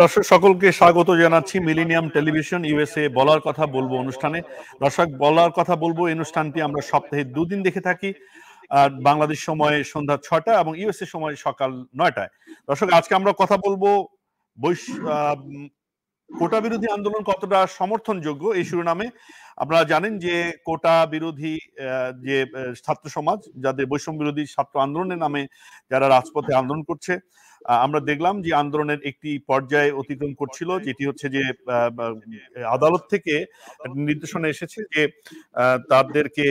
দর্শক সকলকে স্বাগত জানাচ্ছি মিলিনিয়াম টেলিভিশন ইউএসএ বলার কথা বলবো অনুষ্ঠানে দর্শক বলার কথা বলবো অনুষ্ঠানটি আমরা সপ্তাহে দুদিন দেখে থাকি আর বাংলাদেশ সময় সন্ধ্যা ছটা এবং ইউএসএ সময় সকাল নয়টায় দর্শক আজকে আমরা কথা বলবো কোটা বিরোধী আন্দোলন কতটা সমর্থনযোগ্য এই শিরোনামে আপনারা জানেন যে কোটা বিরোধী যে ছাত্র সমাজ যাদের বৈষম্য বিরোধী ছাত্র আন্দোলনের নামে যারা রাজপথে আন্দোলন করছে আমরা দেখলাম যে আন্দোলনের একটি পর্যায়ে অতিক্রম করছিল যেটি হচ্ছে যে আদালত থেকে নির্দেশনা এসেছে যে তাদেরকে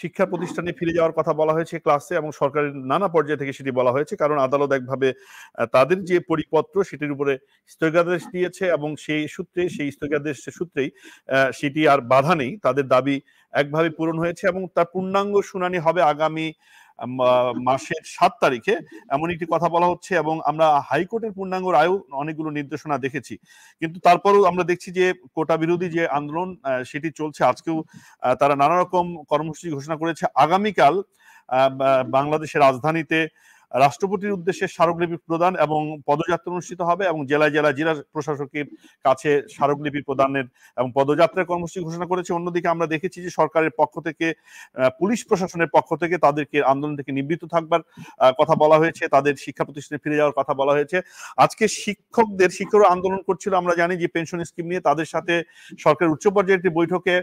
শিক্ষা প্রতিষ্ঠানে ফিরে যাওয়ার কথা বলা হয়েছে ক্লাসে এবং সরকারের নানা পর্যায়ে থেকে সেটি বলা হয়েছে কারণ আদালত একভাবে তাদের যে পরিপত্র সেটির উপরে স্থগিতাদেশ দিয়েছে এবং সেই সূত্রে সেই স্থগিতাদেশ সূত্রেই সেটি আর বাধা নেই তাদের দাবি একভাবে পূরণ হয়েছে এবং তার পূর্ণাঙ্গ শুনানি হবে আগামী মাসের সাত তারিখে এমন একটি কথা বলা হচ্ছে এবং আমরা হাইকোর্টের পূর্ণাঙ্গ রায়ও অনেকগুলো নির্দেশনা দেখেছি কিন্তু তারপরও আমরা দেখছি যে কোটা বিরোধী যে আন্দোলন সেটি চলছে আজকেও তারা নানা রকম কর্মসূচি ঘোষণা করেছে আগামীকাল বাংলাদেশের রাজধানীতে রাষ্ট্রপতির উদ্দেশ্যে স্মারকলিপি প্রদান এবং পদযাত্রা অনুষ্ঠিত হবে এবং জেলায় জেলা জেলা প্রশাসকের কাছে স্মারকলিপি প্রদানের এবং পদযাত্রার কর্মসূচি ঘোষণা করেছে অন্যদিকে আমরা দেখেছি যে সরকারের পক্ষ থেকে পুলিশ প্রশাসনের পক্ষ থেকে তাদেরকে আন্দোলন থেকে নিবৃত্ত থাকবার কথা বলা হয়েছে তাদের শিক্ষা প্রতিষ্ঠানে ফিরে যাওয়ার কথা বলা হয়েছে আজকে শিক্ষকদের শিক্ষকরা আন্দোলন করছিল আমরা জানি যে পেনশন স্কিম নিয়ে তাদের সাথে সরকারের উচ্চ পর্যায়ের একটি বৈঠকে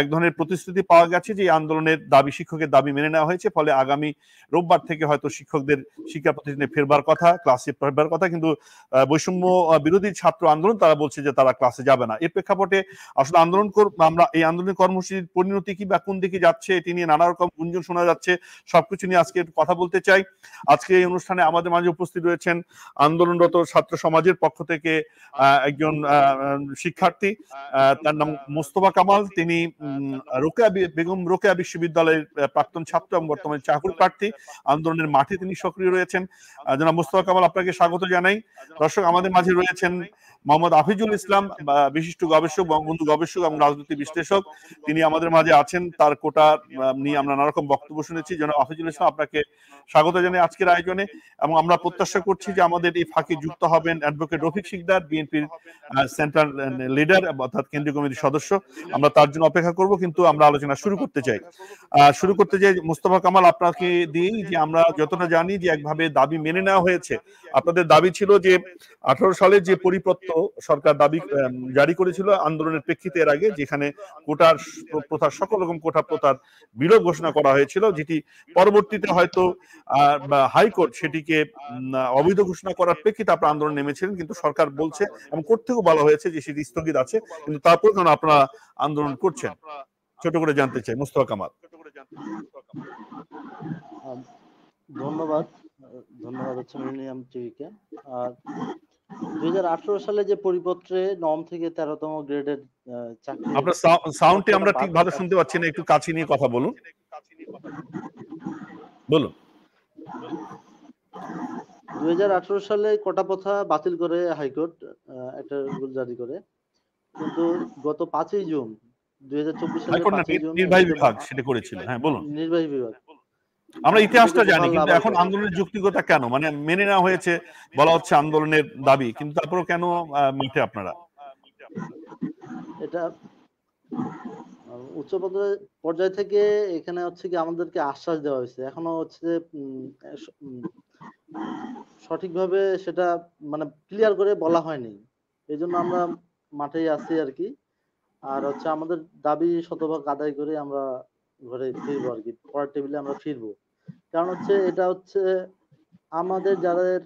এক ধরনের প্রতিশ্রুতি পাওয়া গেছে যে আন্দোলনের দাবি শিক্ষকের দাবি মেনে নেওয়া হয়েছে ফলে আগামী রোববার থেকে হয়তো শিক্ষকদের শিক্ষা প্রতিষ্ঠানে ফেরবার কথা ক্লাসে ফেরবার কথা কিন্তু বৈষম্য বিরোধী ছাত্র আন্দোলন তারা বলছে যে তারা ক্লাসে যাবে না এর প্রেক্ষাপটে আসলে আন্দোলন আমরা এই আন্দোলনের কর্মসূচির পরিণতি কি বা কোন দিকে যাচ্ছে এটি নিয়ে নানা রকম গুঞ্জন শোনা যাচ্ছে সবকিছু নিয়ে আজকে একটু কথা বলতে চাই আজকে এই অনুষ্ঠানে আমাদের মাঝে উপস্থিত রয়েছেন আন্দোলনরত ছাত্র সমাজের পক্ষ থেকে একজন শিক্ষার্থী তার নাম মোস্তফা কামাল তিনি রোকেয়া বেগম রোকেয়া বিশ্ববিদ্যালয়ের প্রাক্তন ছাত্র এবং বর্তমানে চাকুর প্রার্থী আন্দোলনের মাঠে তিনি সক্রিয় সক্রিয় রয়েছেন জনাব মোস্তফা কামাল আপনাকে স্বাগত জানাই দর্শক আমাদের মাঝে রয়েছেন মোহাম্মদ আফিজুল ইসলাম বিশিষ্ট গবেষক বঙ্গবন্ধু গবেষক এবং রাজনৈতিক বিশ্লেষক তিনি আমাদের মাঝে আছেন তার কোটা নিয়ে আমরা নানা রকম বক্তব্য শুনেছি যেন আফিজুল ইসলাম আপনাকে স্বাগত জানাই আজকের আয়োজনে এবং আমরা প্রত্যাশা করছি যে আমাদের এই ফাঁকে যুক্ত হবেন অ্যাডভোকেট রফিক সিকদার বিএনপির সেন্ট্রাল লিডার অর্থাৎ কেন্দ্রীয় কমিটির সদস্য আমরা তার জন্য অপেক্ষা করব কিন্তু আমরা আলোচনা শুরু করতে চাই শুরু করতে চাই মুস্তফা কামাল আপনাকে দিয়েই যে আমরা যতটা জানি যে একভাবে দাবি মেনে নেওয়া হয়েছে আপনাদের দাবি ছিল যে আঠারো সালে যে পরিপত্র সরকার দাবি জারি করেছিল আন্দোলনের প্রেক্ষিতে এর আগে যেখানে কোটার প্রথার সকল রকম কোটা প্রথার বিলোপ ঘোষণা করা হয়েছিল যেটি পরবর্তীতে হয়তো হাইকোর্ট সেটিকে অবৈধ ঘোষণা করার প্রেক্ষিতে আপনার আন্দোলন নেমেছিলেন কিন্তু সরকার বলছে এবং কোর্ট থেকেও বলা হয়েছে যে সেটি স্থগিত আছে কিন্তু তারপর কেন আপনারা আন্দোলন করছেন ছোট করে জানতে চাই মুস্তফা কামাল ধন্যবাদ ধন্যবাদ হচ্ছে মিলেনিয়াম টিভিকে আর দুই সালে যে পরিপত্রে নম থেকে তেরোতম গ্রেডের চাকরি আপনার সাউন্ডটি আমরা ঠিকভাবে শুনতে পাচ্ছি না একটু কাছে নিয়ে কথা বলুন বলুন দুই সালে বাতিল করে হাইকোর্ট একটা রুল জারি করে কিন্তু গত পাঁচই জুন দুই সালে নির্বাহী বিভাগ সেটা করেছিল হ্যাঁ বলুন নির্বাহী বিভাগ আমরা ইতিহাসটা জানি কিন্তু এখন আন্দোলনের যুক্তিকতা কেন মানে মেনে নেওয়া হয়েছে বলা হচ্ছে আন্দোলনের দাবি কিন্তু তারপরে কেন মাঠে আপনারা এটা উচ্চ পর্যায় থেকে এখানে হচ্ছে কি আমাদেরকে আশ্বাস দেওয়া হয়েছে এখনো হচ্ছে যে সঠিকভাবে সেটা মানে ক্লিয়ার করে বলা হয়নি এই জন্য আমরা মাঠেই আছি আর কি আর হচ্ছে আমাদের দাবি শতভাগ আদায় করে আমরা ঘরে ফিরবো আর কি পড়ার টেবিলে আমরা ফিরবো কারণ হচ্ছে এটা হচ্ছে আমাদের যাদের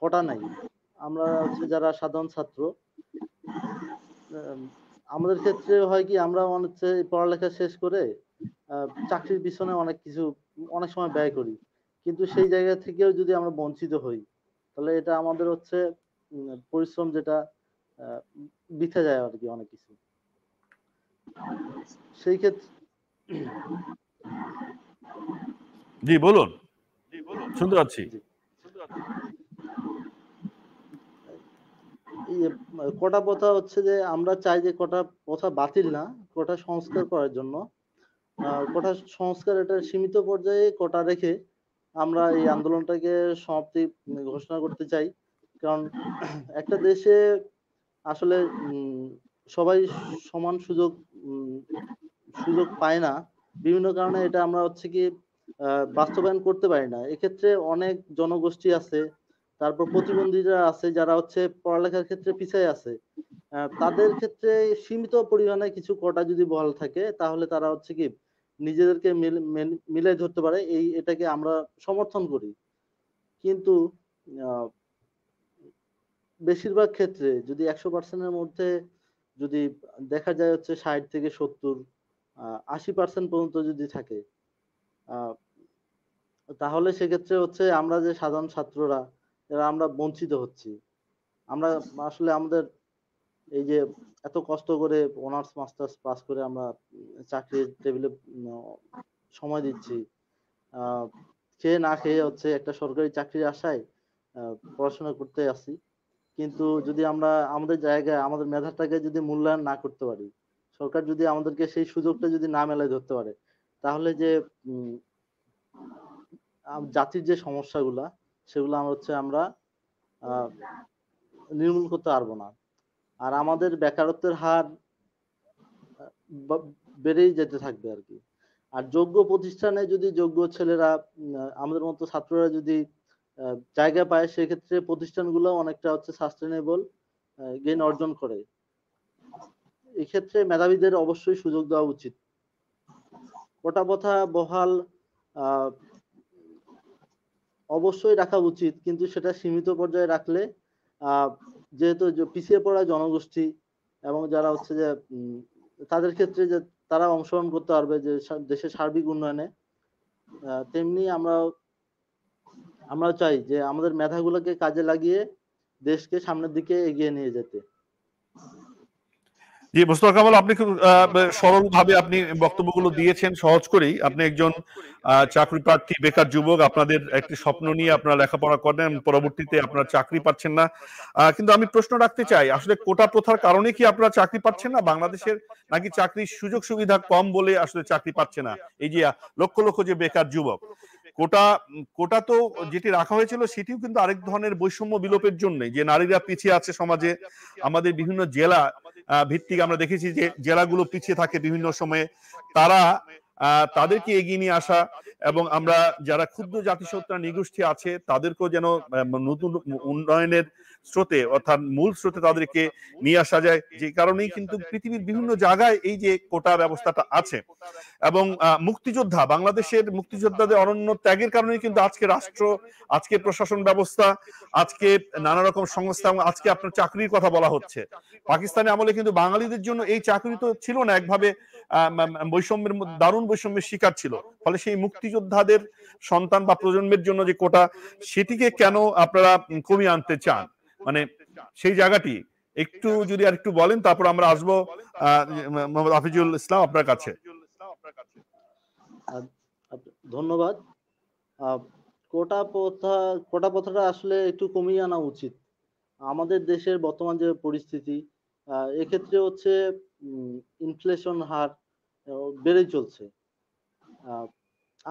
কোটা নাই আমরা হচ্ছে যারা সাধারণ ছাত্র আমাদের ক্ষেত্রে হয় কি আমরা হচ্ছে পড়ালেখা শেষ করে চাকরির পিছনে অনেক কিছু অনেক সময় ব্যয় করি কিন্তু সেই জায়গা থেকেও যদি আমরা বঞ্চিত হই তাহলে এটা আমাদের হচ্ছে পরিশ্রম যেটা বৃথা যায় আর কি অনেক কিছু সেই ক্ষেত্রে জি বলুন শুনতে পাচ্ছি কটা কথা হচ্ছে যে আমরা চাই যে কটা কথা বাতিল না কটা সংস্কার করার জন্য কটা সংস্কার এটা সীমিত পর্যায়ে কটা রেখে আমরা এই আন্দোলনটাকে সমাপ্তি ঘোষণা করতে চাই কারণ একটা দেশে আসলে সবাই সমান সুযোগ সুযোগ পায় না বিভিন্ন কারণে এটা আমরা হচ্ছে কি বাস্তবায়ন করতে পারি না এক্ষেত্রে অনেক জনগোষ্ঠী আছে তারপর প্রতিবন্ধীরা আছে যারা হচ্ছে পড়ালেখার ক্ষেত্রে পিছিয়ে আছে তাদের ক্ষেত্রে সীমিত পরিমাণে কিছু কটা যদি বল থাকে তাহলে তারা হচ্ছে কি নিজেদেরকে মিলে ধরতে পারে এই এটাকে আমরা সমর্থন করি কিন্তু বেশিরভাগ ক্ষেত্রে যদি একশো পার্সেন্টের মধ্যে যদি দেখা যায় হচ্ছে ষাট থেকে সত্তর আহ আশি পার্সেন্ট পর্যন্ত যদি থাকে তাহলে সেক্ষেত্রে হচ্ছে আমরা যে সাধারণ ছাত্ররা যারা আমরা বঞ্চিত হচ্ছি আমরা আসলে আমাদের এই যে এত কষ্ট করে অনার্স মাস্টার্স পাস করে আমরা চাকরির টেবিলে সময় দিচ্ছি খেয়ে না খেয়ে হচ্ছে একটা সরকারি চাকরির আশায় পড়াশোনা করতে আসি কিন্তু যদি আমরা আমাদের জায়গায় আমাদের মেধাটাকে যদি মূল্যায়ন না করতে পারি সরকার যদি আমাদেরকে সেই সুযোগটা যদি না মেলায় ধরতে পারে তাহলে যে জাতির যে সমস্যাগুলা সেগুলো আমরা হচ্ছে আমরা নির্মূল করতে পারবো না আর আমাদের বেকারত্বের হার বেড়েই যেতে থাকবে আর কি আর যোগ্য প্রতিষ্ঠানে যদি যোগ্য ছেলেরা আমাদের মতো ছাত্ররা যদি জায়গা পায় সেক্ষেত্রে প্রতিষ্ঠানগুলো অনেকটা হচ্ছে সাস্টেনেবল গেইন অর্জন করে এক্ষেত্রে মেধাবীদের অবশ্যই সুযোগ দেওয়া উচিত ওটা কথা বহাল অবশ্যই রাখা উচিত কিন্তু সেটা সীমিত পর্যায়ে রাখলে যেহেতু পিছিয়ে পড়া জনগোষ্ঠী এবং যারা হচ্ছে যে তাদের ক্ষেত্রে যে তারা অংশগ্রহণ করতে পারবে যে দেশের সার্বিক উন্নয়নে তেমনি আমরা আমরা চাই যে আমাদের মেধাগুলোকে কাজে লাগিয়ে দেশকে সামনের দিকে এগিয়ে নিয়ে যেতে জি মুস্তফা কামাল আপনি খুব সরল ভাবে আপনি বক্তব্যগুলো দিয়েছেন সহজ করেই আপনি একজন চাকরি প্রার্থী বেকার যুবক আপনাদের একটি স্বপ্ন নিয়ে আপনারা লেখাপড়া করেন পরবর্তীতে আপনারা চাকরি পাচ্ছেন না কিন্তু আমি প্রশ্ন রাখতে চাই আসলে কোটা প্রথার কারণে কি আপনারা চাকরি পাচ্ছেন না বাংলাদেশের নাকি চাকরির সুযোগ সুবিধা কম বলে আসলে চাকরি পাচ্ছে না এই যে লক্ষ লক্ষ যে বেকার যুবক কোটা কোটা তো যেটি রাখা হয়েছিল সেটিও কিন্তু আরেক ধরনের বৈষম্য বিলোপের জন্য যে নারীরা পিছিয়ে আছে সমাজে আমাদের বিভিন্ন জেলা ভিত্তিক আমরা দেখেছি যে জেলাগুলো পিছিয়ে থাকে বিভিন্ন সময়ে তারা তাদেরকে এগিয়ে নিয়ে আসা এবং আমরা যারা ক্ষুদ্র জাতিসত্তা নিগোষ্ঠী আছে তাদেরকেও যেন নতুন উন্নয়নের স্রোতে অর্থাৎ মূল স্রোতে তাদেরকে নিয়ে আসা যায় যে কারণেই কিন্তু পৃথিবীর বিভিন্ন জায়গায় এই যে কোটা ব্যবস্থাটা আছে এবং মুক্তিযোদ্ধা বাংলাদেশের মুক্তিযোদ্ধাদের অনন্য ত্যাগের কারণে কিন্তু আজকে রাষ্ট্র আজকে প্রশাসন ব্যবস্থা আজকে নানা রকম সংস্থা এবং আজকে আপনার চাকরির কথা বলা হচ্ছে পাকিস্তানের আমলে কিন্তু বাঙালিদের জন্য এই চাকরি তো ছিল না একভাবে বৈষম্যের দারুণ বৈষম্যের শিকার ছিল ফলে সেই মুক্তিযোদ্ধাদের সন্তান বা প্রজন্মের জন্য যে কোটা সেটিকে কেন আপনারা কমিয়ে আনতে চান মানে সেই জায়গাটি একটু যদি আর একটু বলেন তারপর আমরা আসবো মোহাম্মদ হাফিজুল ইসলাম আপনার কাছে ধন্যবাদ কোটা প্রথা কোটা প্রথাটা আসলে একটু কমিয়ে আনা উচিত আমাদের দেশের বর্তমান যে পরিস্থিতি এক্ষেত্রে হচ্ছে ইনফ্লেশন হার বেড়েই চলছে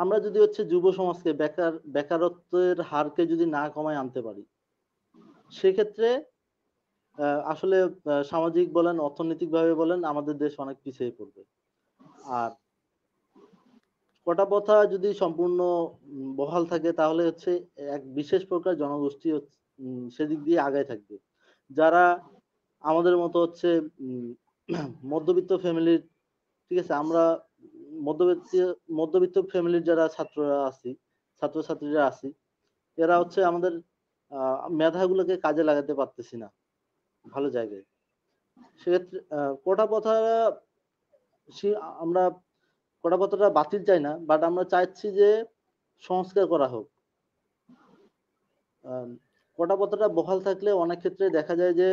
আমরা যদি হচ্ছে যুব সমাজকে বেকার বেকারত্বের হারকে যদি না কমায় আনতে পারি সেক্ষেত্রে আসলে সামাজিক বলেন অর্থনৈতিকভাবে বলেন আমাদের দেশ অনেক পিছিয়ে পড়বে আর কটা কথা যদি সম্পূর্ণ বহাল থাকে তাহলে হচ্ছে এক বিশেষ প্রকার জনগোষ্ঠী সেদিক দিয়ে আগায় থাকবে যারা আমাদের মতো হচ্ছে মধ্যবিত্ত ফ্যামিলির ঠিক আছে আমরা মধ্যবিত্ত মধ্যবিত্ত ফ্যামিলির যারা ছাত্ররা আছি ছাত্রছাত্রীরা আছি এরা হচ্ছে আমাদের মেধাগুলোকে কাজে লাগাতে পারতেছি না ভালো জায়গায় সেক্ষেত্রে কোটা সে আমরা কোটাপথটা বাতিল চাই না বাট আমরা চাইছি যে সংস্কার করা হোক কোটা প্রথাটা বহাল থাকলে অনেক ক্ষেত্রে দেখা যায় যে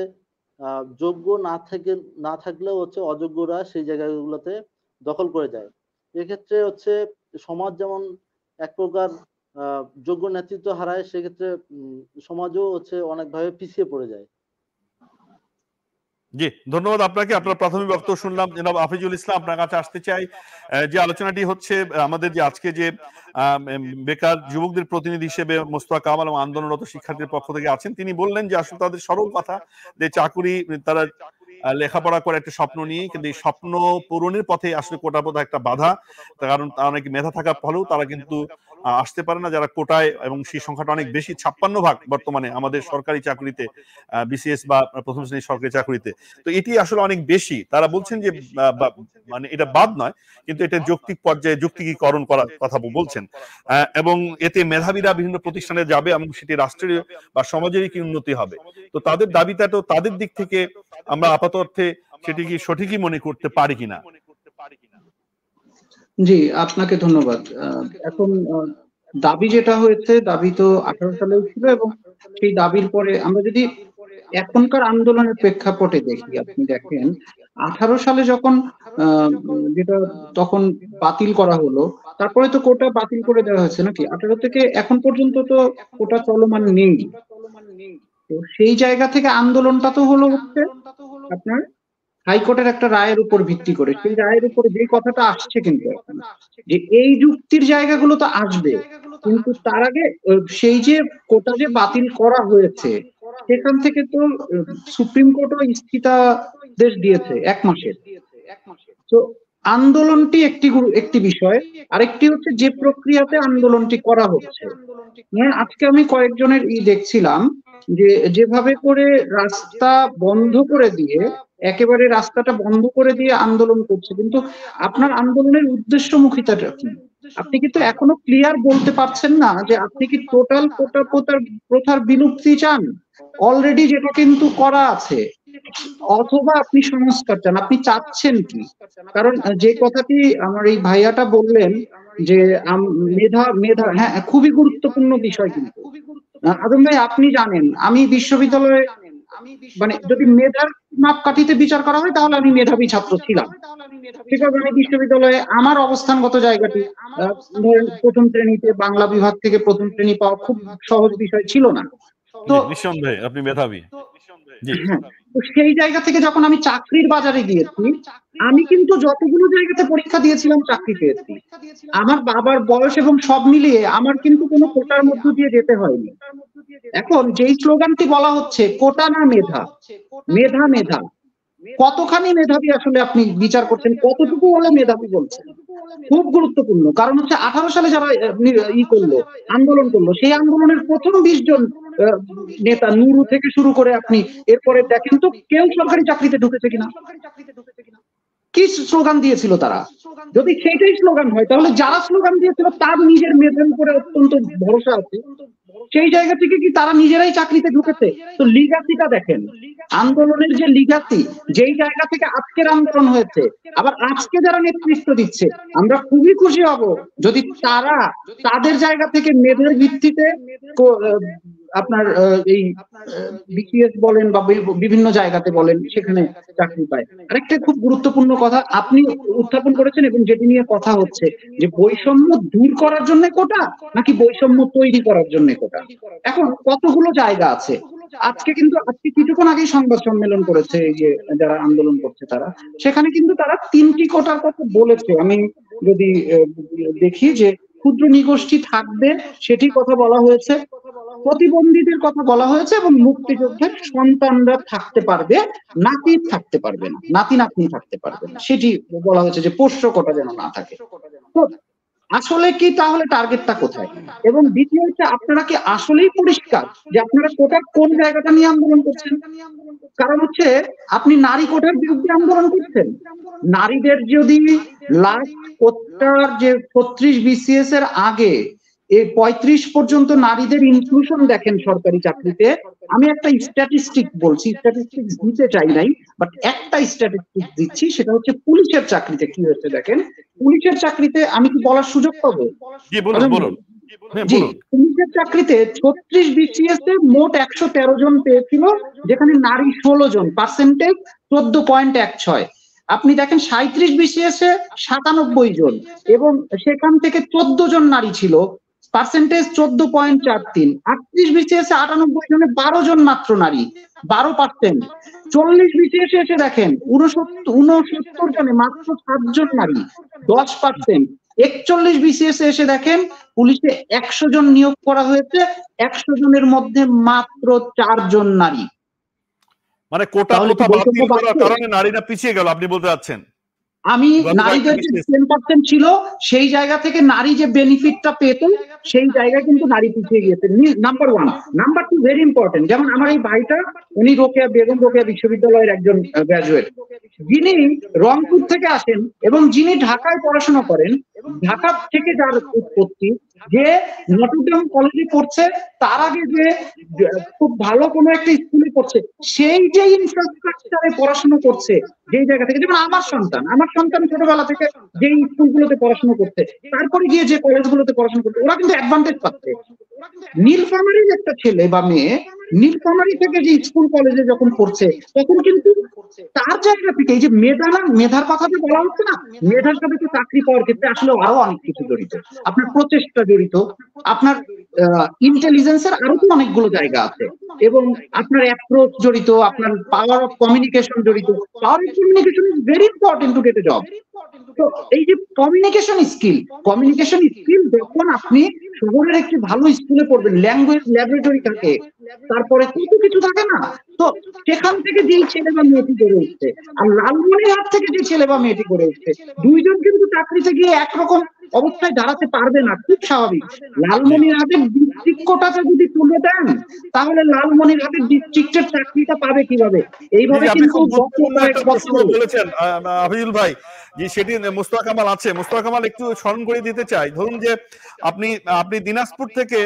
যোগ্য না থেকে না থাকলেও হচ্ছে অযোগ্যরা সেই জায়গাগুলোতে দখল করে যায় এক্ষেত্রে হচ্ছে সমাজ যেমন এক প্রকার যোগ্য নেতৃত্ব হারায় সেক্ষেত্রে সমাজও হচ্ছে অনেকভাবে পিছিয়ে পড়ে যায় জি ধন্যবাদ আপনাকে আপনার প্রাথমিক বক্তব্য শুনলাম জনাব আফিজুল ইসলাম আপনার কাছে আসতে চাই যে আলোচনাটি হচ্ছে আমাদের যে আজকে যে বেকার যুবকদের প্রতিনিধি হিসেবে মোস্তফা কামাল এবং আন্দোলনরত শিক্ষার্থীর পক্ষ থেকে আছেন তিনি বললেন যে আসলে তাদের সরল কথা যে চাকুরি তারা লেখাপড়া করে একটা স্বপ্ন নিয়ে কিন্তু এই স্বপ্ন পূরণের পথে আসলে কোটা প্রথা একটা বাধা কারণ অনেক মেধা থাকার ফলেও তারা কিন্তু আসতে পারে না যারা কোটায় এবং সেই সংখ্যাটা অনেক বেশি ছাপ্পান্ন ভাগ বর্তমানে আমাদের সরকারি চাকরিতে বিসিএস বা প্রথম শ্রেণীর সরকারি চাকরিতে তো এটি আসলে অনেক বেশি তারা বলছেন যে মানে এটা বাদ নয় কিন্তু এটা যৌক্তিক পর্যায়ে যৌক্তিকীকরণ করার কথা বলছেন এবং এতে মেধাবীরা বিভিন্ন প্রতিষ্ঠানে যাবে এবং সেটি রাষ্ট্রীয় বা সমাজেরই কি উন্নতি হবে তো তাদের দাবিটা তো তাদের দিক থেকে আমরা আপাত অর্থে সেটি কি সঠিকই মনে করতে পারি কিনা জি আপনাকে ধন্যবাদ এখন দাবি যেটা হয়েছে দাবি তো আঠারো সালেও ছিল এবং সেই দাবির পরে আমরা যদি এখনকার আন্দোলনের প্রেক্ষাপটে দেখি আপনি দেখেন আঠারো সালে যখন যেটা তখন বাতিল করা হলো তারপরে তো কোটা বাতিল করে দেওয়া হয়েছে নাকি আঠারো থেকে এখন পর্যন্ত তো কোটা চলমান নেই তো সেই জায়গা থেকে আন্দোলনটা তো হলো হচ্ছে আপনার হাইকোর্টের একটা রায়ের উপর ভিত্তি করে সেই রায়ের উপর যে কথাটা আসছে কিন্তু যে এই যুক্তির জায়গাগুলো তো আসবে কিন্তু তার আগে সেই যে কোটা যে বাতিল করা হয়েছে সেখান থেকে তো সুপ্রিম কোর্টও স্থিতাদেশ দিয়েছে এক মাসের তো আন্দোলনটি একটি একটি বিষয় আরেকটি হচ্ছে যে প্রক্রিয়াতে আন্দোলনটি করা হচ্ছে হ্যাঁ, আজকে আমি কয়েকজনের ই দেখছিলাম যে যেভাবে করে রাস্তা বন্ধ করে দিয়ে একেবারে রাস্তাটা বন্ধ করে দিয়ে আন্দোলন করছে কিন্তু আপনার আন্দোলনের উদ্দেশ্যমুখিতাটা কি আপনি কিন্তু এখনো ক্লিয়ার বলতে পারছেন না যে আপনি কি টোটাল কোটা প্রথার বিলুপ্তি চান অলরেডি যেটা কিন্তু করা আছে অথবা আপনি সংস্কার চান আপনি চাচ্ছেন কি কারণ যে কথাটি আমার এই ভাইয়াটা বললেন যে মেধা মেধা হ্যাঁ খুবই গুরুত্বপূর্ণ বিষয় কিন্তু আদম ভাই আপনি জানেন আমি বিশ্ববিদ্যালয়ে মানে যদি মেধার মাপকাঠিতে বিচার করা হয় তাহলে আমি মেধাবী ছাত্র ছিলাম ঠিক আছে আমি বিশ্ববিদ্যালয়ে আমার অবস্থানগত জায়গাটি প্রথম শ্রেণীতে বাংলা বিভাগ থেকে প্রথম শ্রেণী পাওয়া খুব সহজ বিষয় ছিল না সেই জায়গা থেকে যখন আমি চাকরির বাজারে গিয়েছি আমি কিন্তু যতগুলো জায়গাতে পরীক্ষা দিয়েছিলাম চাকরি পেয়েছি আমার বাবার বয়স এবং সব মিলিয়ে আমার কিন্তু কোনো কোটার মধ্য দিয়ে যেতে হয়নি এখন যেই স্লোগানটি বলা হচ্ছে কোটা না মেধা মেধা মেধা কতখানি মেধাবী আসলে আপনি বিচার করছেন কতটুকু হলে মেধাবী বলছেন খুব গুরুত্বপূর্ণ কারণ হচ্ছে আঠারো সালে যারা ই করলো আন্দোলন করলো সেই আন্দোলনের প্রথম বিশ জন নেতা নুরু থেকে শুরু করে আপনি এরপরে দেখেন তো কেউ সরকারি চাকরিতে ঢুকেছে কিনা কি স্লোগান দিয়েছিল তারা যদি সেটাই স্লোগান হয় তাহলে যারা স্লোগান দিয়েছিল তার নিজের মেধের উপরে অত্যন্ত ভরসা আছে সেই জায়গা থেকে কি তারা নিজেরাই চাকরিতে ঢুকেছে তো লিগাসিটা দেখেন আন্দোলনের যে লিগাসি যেই জায়গা থেকে আজকের আন্দোলন হয়েছে আবার আজকে যারা নেতৃত্ব দিচ্ছে আমরা খুবই খুশি হব যদি তারা তাদের জায়গা থেকে মেধের ভিত্তিতে আপনার এই বিসিএস বলেন বা বিভিন্ন জায়গাতে বলেন সেখানে চাকরি পায় আরেকটা খুব গুরুত্বপূর্ণ কথা আপনি উত্থাপন করেছেন এবং যেটি নিয়ে কথা হচ্ছে যে বৈষম্য দূর করার জন্য কোটা নাকি বৈষম্য তৈরি করার জন্য এখন কতগুলো জায়গা আছে আজকে কিন্তু আজকে কিছুক্ষণ আগেই সংবাদ সম্মেলন করেছে এই যে যারা আন্দোলন করছে তারা সেখানে কিন্তু তারা তিনটি কোটার কথা বলেছে আমি যদি দেখি যে ক্ষুদ্র নিগোষ্ঠী থাকবে সেটি কথা বলা হয়েছে প্রতিবন্ধীদের কথা বলা হয়েছে এবং মুক্তিযুদ্ধের সন্তানরা থাকতে পারবে নাতি থাকতে পারবে না নাতি নাতনি থাকতে পারবে না সেটি বলা হয়েছে যে পোষ্য কোটা যেন না থাকে আসলে কি তাহলে টার্গেটটা কোথায় এবং দ্বিতীয় হচ্ছে আপনারা কি আসলেই পরিষ্কার যে আপনারা কোটার কোন জায়গাটা নিয়ে আন্দোলন করছেন কারণ হচ্ছে আপনি নারী কোটার বিরুদ্ধে আন্দোলন করছেন নারীদের যদি লাস্ট কোটার যে ছত্রিশ বিসিএস এর আগে এই পঁয়ত্রিশ পর্যন্ত নারীদের ইনক্লুশন দেখেন সরকারি চাকরিতে আমি একটা স্ট্যাটিস্টিক বলছি স্ট্যাটিস্টিক দিতে চাই নাই বাট একটা স্ট্যাটিস্টিক দিচ্ছি সেটা হচ্ছে পুলিশের চাকরিতে কি হচ্ছে দেখেন পুলিশের চাকরিতে আমি কি বলার সুযোগ পাবো জি হ্যাঁ, হ্যাঁ, পুলিশের চাকরিতে ছত্রিশ বিসিএস এ মোট একশো তেরো জন পেয়েছিল যেখানে নারী ষোলো জন পার্সেন্টেজ চোদ্দ পয়েন্ট এক ছয় আপনি দেখেন সাঁত্রিশ বিসিএস এ সাতানব্বই জন এবং সেখান থেকে চোদ্দ জন নারী ছিল পার্সেন্টেজ চোদ্দ পয়েন্ট চার তিন আটত্রিশ বিসিএসে আটানব্বই জনে বারো জন মাত্র নারী বারো পার্সেন্ট চল্লিশ বিসিএসে এসে দেখেন উনসত্তর উনসত্তর জনে মাত্র সাতজন নারী দশ পার্সেন্ট একচল্লিশ বিসিএস এসে দেখেন পুলিশে একশো জন নিয়োগ করা হয়েছে একশো জনের মধ্যে মাত্র চারজন নারী মানে কোটা বাতিল করার কারণে নারীরা পিছিয়ে গেল আপনি বলতে চাচ্ছেন আমি নারীদের যে টেন ছিল সেই জায়গা থেকে নারী যে বেনিফিটটা পেত সেই জায়গায় কিন্তু নারী পিছিয়ে গিয়েছে number one number two very important যেমন আমার এই ভাইটা উনি রোকেয়া বেগম রোকেয়া বিশ্ববিদ্যালয়ের একজন গ্রাজুয়েট uh, যিনি রংপুর থেকে আসেন এবং যিনি ঢাকায় পড়াশোনা করেন ঢাকা থেকে যার উৎপত্তি যে নটরডাম কলেজে পড়ছে তার আগে যে খুব ভালো কোনো একটা স্কুলে পড়ছে সেই যে ইনফ্রাস্ট্রাকচারে পড়াশোনা করছে যেই জায়গা থেকে যেমন আমার সন্তান আমার সন্তান ছোটবেলা থেকে যে স্কুলগুলোতে পড়াশোনা করছে তারপরে গিয়ে যে কলেজগুলোতে পড়াশোনা করছে ওরা কিন্তু অ্যাডভান্টেজ পাচ্ছে নীলফামারির একটা ছেলে বা মেয়ে নীলফামারি থেকে যে স্কুল কলেজে যখন পড়ছে তখন কিন্তু তার জায়গা থেকে এই যে মেধার মেধার কথা যে বলা হচ্ছে না মেধার সাথে তো চাকরি পাওয়ার ক্ষেত্রে আসলে আরো অনেক কিছু জড়িত আপনার প্রচেষ্টা জড়িত আপনার ইন্টেলিজেন্সের আরো তো অনেকগুলো জায়গা আছে এবং আপনার অ্যাপ্রোচ জড়িত আপনার পাওয়ার অফ কমিউনিকেশন জড়িত power of communication is very important to get a job এই যে কমিউনিকেশন স্কিল কমিউনিকেশন স্কিল যখন আপনি শহরের একটি ভালো স্কুলে পড়বেন ল্যাঙ্গুয়েজ ল্যাবরেটরি থাকে তারপরে কত কিছু থাকে না তো সেখান থেকে যেই ছেলে বা মেয়েটি গড়ে উঠছে আর হাত থেকে যে ছেলে বা মেয়েটি গড়ে উঠছে দুইজন কিন্তু চাকরিতে গিয়ে একরকম অবস্থায় দাঁড়াতে পারবে না খুব স্বাভাবিক লালমনিরহাটের ডিস্ট্রিক্টটাকে যদি তুলে দেন তাহলে লালমনিরহাটের ডিস্ট্রিক্টের চাকরিটা পাবে কিভাবে এইভাবে কিন্তু বলেছেন আফিজুল ভাই যে সেটি মুস্তাক কামাল আছে মুস্তাক কামাল একটু স্মরণ করে দিতে চাই ধরুন যে আপনি আপনি দিনাজপুর থেকে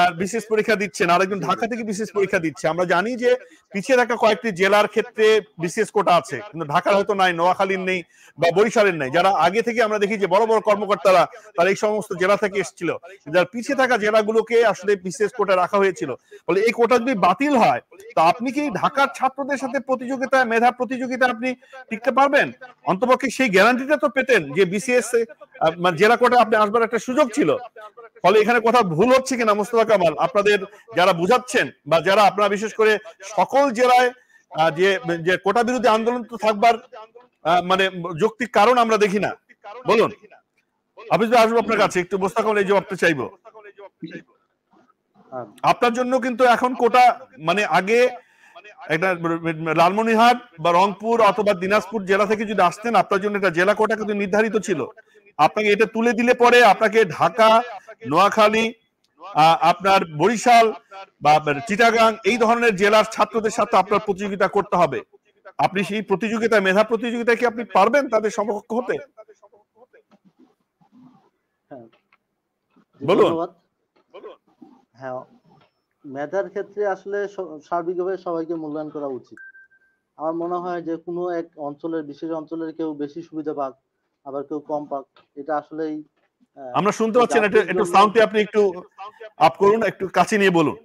আর বিশেষ পরীক্ষা দিচ্ছেন আর একজন ঢাকা থেকে বিশেষ পরীক্ষা দিচ্ছে আমরা জানি যে পিছিয়ে থাকা কয়েকটি জেলার ক্ষেত্রে বিশেষ কোটা আছে কিন্তু ঢাকার হয়তো নাই নোয়াখালীর নেই বা বরিশালের নেই যারা আগে থেকে আমরা দেখি যে বড় বড় কর্মকর্তারা তারা এই সমস্ত জেলা থেকে এসেছিল যারা পিছিয়ে থাকা জেলাগুলোকে আসলে বিশেষ কোটা রাখা হয়েছিল ফলে এই কোটা যদি বাতিল হয় তা আপনি কি ঢাকার ছাত্রদের সাথে প্রতিযোগিতা মেধা প্রতিযোগিতা আপনি টিকতে পারবেন অন্তপক্ষে সেই গ্যারান্টিটা তো পেতেন যে বিসিএস মানে জেলা কোটা আপনি আসবার একটা সুযোগ ছিল ফলে এখানে কথা ভুল হচ্ছে কিনা মোস্তফা কামাল আপনাদের যারা বুঝাচ্ছেন বা যারা আপনারা বিশেষ করে সকল জেলায় যে কোটা বিরোধী আন্দোলন তো থাকবার মানে যৌক্তিক কারণ আমরা দেখি না বলুন হাফিজ আসবো আপনার কাছে একটু মোস্তফা কামাল এই জবাবটা চাইবো আপনার জন্য কিন্তু এখন কোটা মানে আগে একটা লালমনিরহাট বা রংপুর অথবা দিনাজপুর জেলা থেকে যদি আসতেন আপনার জন্য একটা জেলা কোটা কিন্তু নির্ধারিত ছিল আপনাকে এটা তুলে দিলে পরে আপনাকে ঢাকা নোয়াখালী আপনার বরিশাল বা চিটাগাং এই ধরনের জেলার ছাত্রদের সাথে আপনার প্রতিযোগিতা করতে হবে আপনি সেই প্রতিযোগিতা মেধা প্রতিযোগিতা কি আপনি পারবেন তাদের সমকক্ষ হতে হ্যাঁ, বলুন হ্যাঁ মেধার ক্ষেত্রে আসলে সার্বিকভাবে সবাইকে মূল্যায়ন করা উচিত আমার মনে হয় যে কোনো এক অঞ্চলের বিশেষ অঞ্চলের কেউ বেশি সুবিধা পাক আবার কেউ কম পাক এটা আসলেই হ্যাঁ। আমরা শুনতে পাচ্ছি না একটু সাউন্ডটি আপনি একটু আপ করুন একটু কাছে নিয়ে বলুন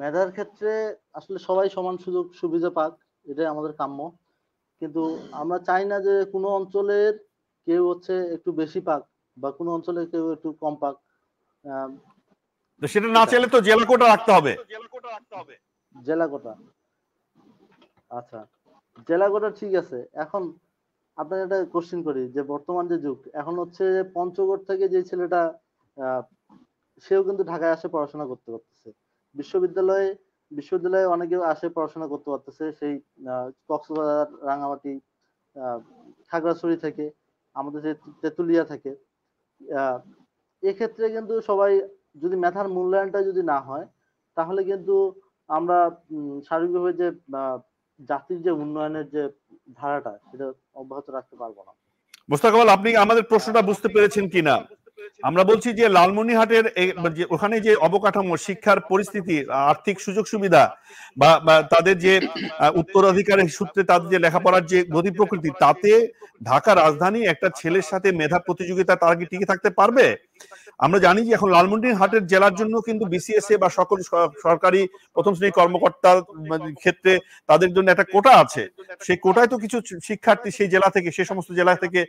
মেধার ক্ষেত্রে আসলে সবাই সমান সুযোগ সুবিধা পাক এটাই আমাদের কাম্য কিন্তু আমরা চাই না যে কোনো অঞ্চলের কেউ হচ্ছে একটু বেশি পাক বা কোনো অঞ্চলের কেউ একটু কম পাক সেটা না চাইলে তো জেলা কোটা রাখতে হবে জেলা কোটা আচ্ছা জেলা কোটা ঠিক আছে এখন আপনাকে একটা কোশ্চেন করি যে বর্তমান যে যুগ এখন হচ্ছে পঞ্চগড় থেকে যে ছেলেটা সেও কিন্তু ঢাকায় আসে পড়াশোনা করতে পারতেছে বিশ্ববিদ্যালয়ে বিশ্ববিদ্যালয়ে অনেকে আসে পড়াশোনা করতে পারতেছে সেই কক্সবাজার রাঙামাটি খাগড়াছড়ি থেকে আমাদের যে তেঁতুলিয়া থেকে এক্ষেত্রে কিন্তু সবাই যদি মেধার মূল্যায়নটা যদি না হয় তাহলে কিন্তু আমরা সার্বিকভাবে যে জাতির যে উন্নয়নের যে ধারাটা সেটা অব্যাহত রাখতে পারবো না মোস্তাকবাল আপনি আমাদের প্রশ্নটা বুঝতে পেরেছেন কিনা আমরা বলছি যে লালমনিহাটের ওখানে যে অবকাঠামো শিক্ষার পরিস্থিতি আর্থিক সুযোগ সুবিধা বা তাদের যে উত্তরাধিকারের সূত্রে তাদের যে লেখাপড়ার যে গতি প্রকৃতি তাতে ঢাকা রাজধানী একটা ছেলের সাথে মেধা প্রতিযোগিতা তারা কি টিকে থাকতে পারবে আমরা জানি যে এখন লালমন্ডির হাটের জেলার জন্য কিন্তু বিসিএসএ বা সকল সরকারি প্রথম শ্রেণীর কর্মকর্তার মানে ক্ষেত্রে তাদের জন্য একটা কোটা আছে সেই কোটায় তো কিছু শিক্ষার্থী সেই জেলা থেকে সেই সমস্ত জেলা থেকে